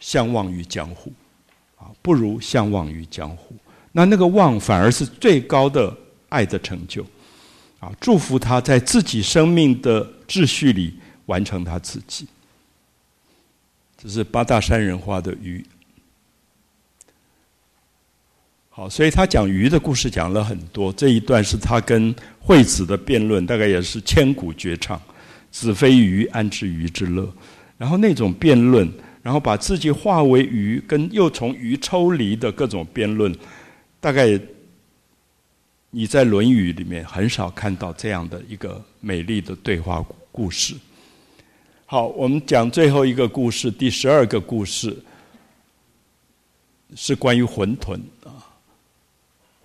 相忘于江湖？啊，不如相忘于江湖。那那个忘反而是最高的爱的成就。啊，祝福他在自己生命的秩序里完成他自己。这是八大山人画的鱼。好，所以他讲鱼的故事讲了很多。这一段是他跟惠子的辩论，大概也是千古绝唱：“子非鱼，安知鱼之乐？”然后那种辩论，然后把自己化为鱼，跟又从鱼抽离的各种辩论，大概你在《论语》里面很少看到这样的一个美丽的对话故事。好，我们讲最后一个故事，第十二个故事是关于馄饨啊。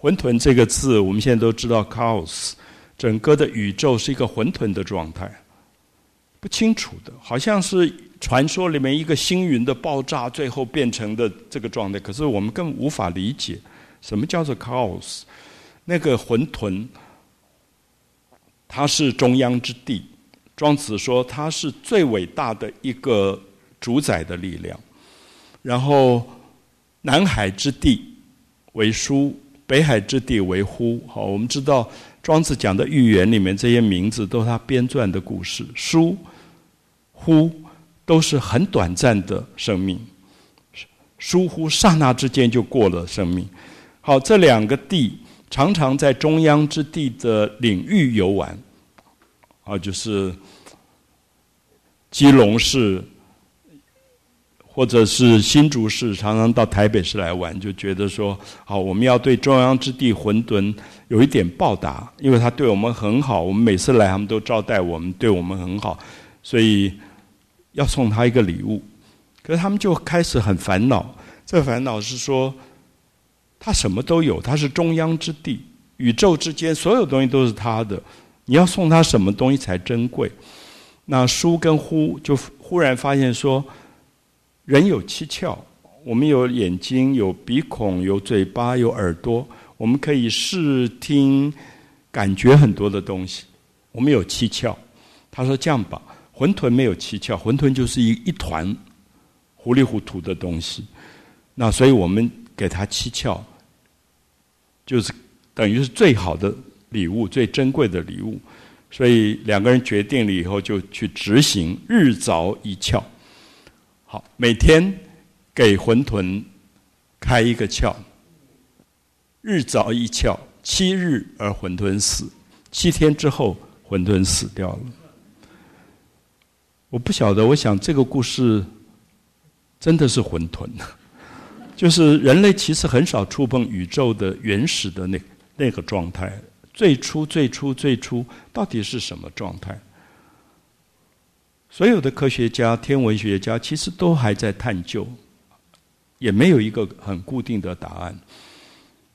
馄饨这个字，我们现在都知道，cos 整个的宇宙是一个馄饨的状态，不清楚的，好像是。传说里面一个星云的爆炸，最后变成的这个状态。可是我们更无法理解，什么叫做 “cause”？那个混沌，它是中央之地。庄子说，它是最伟大的一个主宰的力量。然后，南海之地为书，北海之地为呼。好，我们知道庄子讲的寓言里面，这些名字都是他编撰的故事。书，呼。都是很短暂的生命，疏忽刹那之间就过了生命。好，这两个地常常在中央之地的领域游玩，啊，就是基隆市或者是新竹市，常常到台北市来玩，就觉得说，好，我们要对中央之地混沌有一点报答，因为他对我们很好，我们每次来他们都招待我们，对我们很好，所以。要送他一个礼物，可是他们就开始很烦恼。这烦恼是说，他什么都有，他是中央之地，宇宙之间所有东西都是他的。你要送他什么东西才珍贵？那书跟呼就忽然发现说，人有七窍，我们有眼睛、有鼻孔、有嘴巴、有耳朵，我们可以视听、感觉很多的东西。我们有七窍。他说这样吧。馄饨没有七窍，馄饨就是一一团糊里糊涂的东西。那所以我们给它七窍，就是等于是最好的礼物，最珍贵的礼物。所以两个人决定了以后就去执行，日凿一窍。好，每天给馄饨开一个窍，日凿一窍，七日而馄饨死。七天之后，馄饨死掉了。我不晓得，我想这个故事真的是混沌，就是人类其实很少触碰宇宙的原始的那那个状态，最初最初最初到底是什么状态？所有的科学家、天文学家其实都还在探究，也没有一个很固定的答案。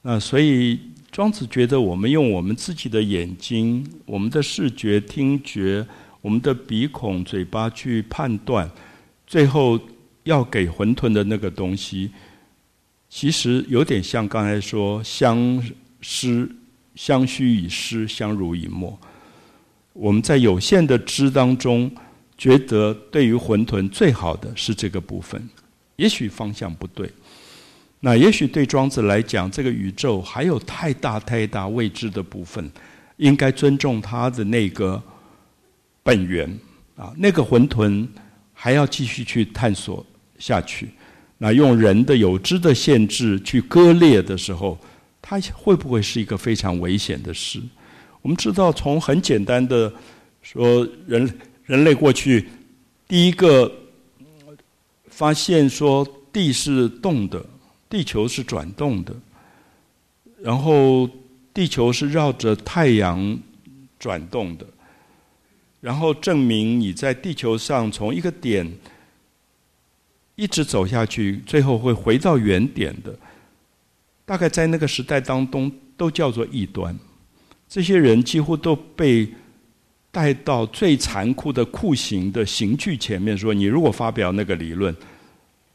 那所以庄子觉得，我们用我们自己的眼睛、我们的视觉、听觉。我们的鼻孔、嘴巴去判断，最后要给馄饨的那个东西，其实有点像刚才说相失、相虚以失、相濡以沫。我们在有限的知当中，觉得对于馄饨最好的是这个部分，也许方向不对。那也许对庄子来讲，这个宇宙还有太大太大未知的部分，应该尊重他的那个。本源啊，那个混沌还要继续去探索下去。那用人的有知的限制去割裂的时候，它会不会是一个非常危险的事？我们知道，从很简单的说，人人类过去第一个发现说，地是动的，地球是转动的，然后地球是绕着太阳转动的。然后证明你在地球上从一个点一直走下去，最后会回到原点的。大概在那个时代当中，都叫做异端。这些人几乎都被带到最残酷的酷刑的刑具前面，说你如果发表那个理论，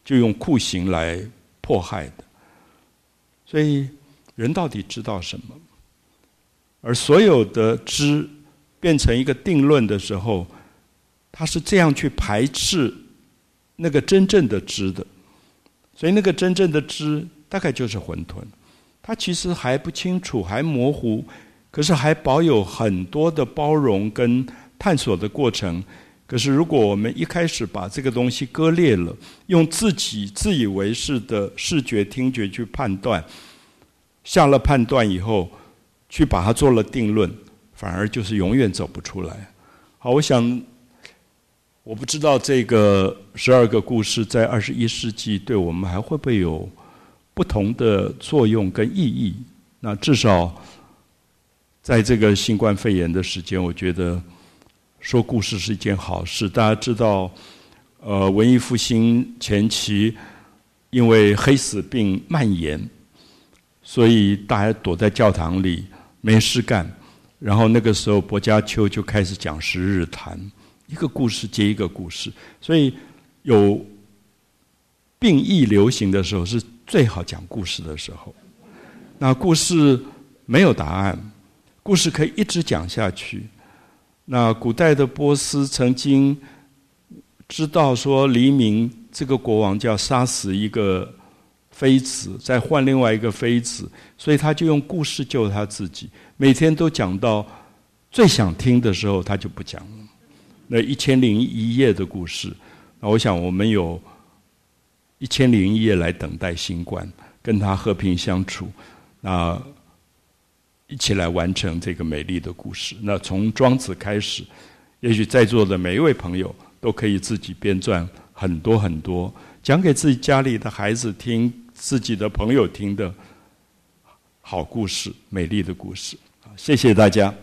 就用酷刑来迫害的。所以，人到底知道什么？而所有的知。变成一个定论的时候，他是这样去排斥那个真正的知的，所以那个真正的知大概就是混沌。他其实还不清楚，还模糊，可是还保有很多的包容跟探索的过程。可是如果我们一开始把这个东西割裂了，用自己自以为是的视觉、听觉去判断，下了判断以后，去把它做了定论。反而就是永远走不出来。好，我想我不知道这个十二个故事在二十一世纪对我们还会不会有不同的作用跟意义。那至少在这个新冠肺炎的时间，我觉得说故事是一件好事。大家知道，呃，文艺复兴前期因为黑死病蔓延，所以大家躲在教堂里没事干。然后那个时候，薄伽丘就开始讲十日谈，一个故事接一个故事。所以，有病疫流行的时候，是最好讲故事的时候。那故事没有答案，故事可以一直讲下去。那古代的波斯曾经知道说，黎明这个国王就要杀死一个妃子，再换另外一个妃子，所以他就用故事救他自己。每天都讲到最想听的时候，他就不讲了。那一千零一夜的故事，那我想我们有，一千零一夜来等待新冠，跟他和平相处，那一起来完成这个美丽的故事。那从庄子开始，也许在座的每一位朋友都可以自己编撰很多很多，讲给自己家里的孩子听，自己的朋友听的，好故事，美丽的故事。谢谢大家。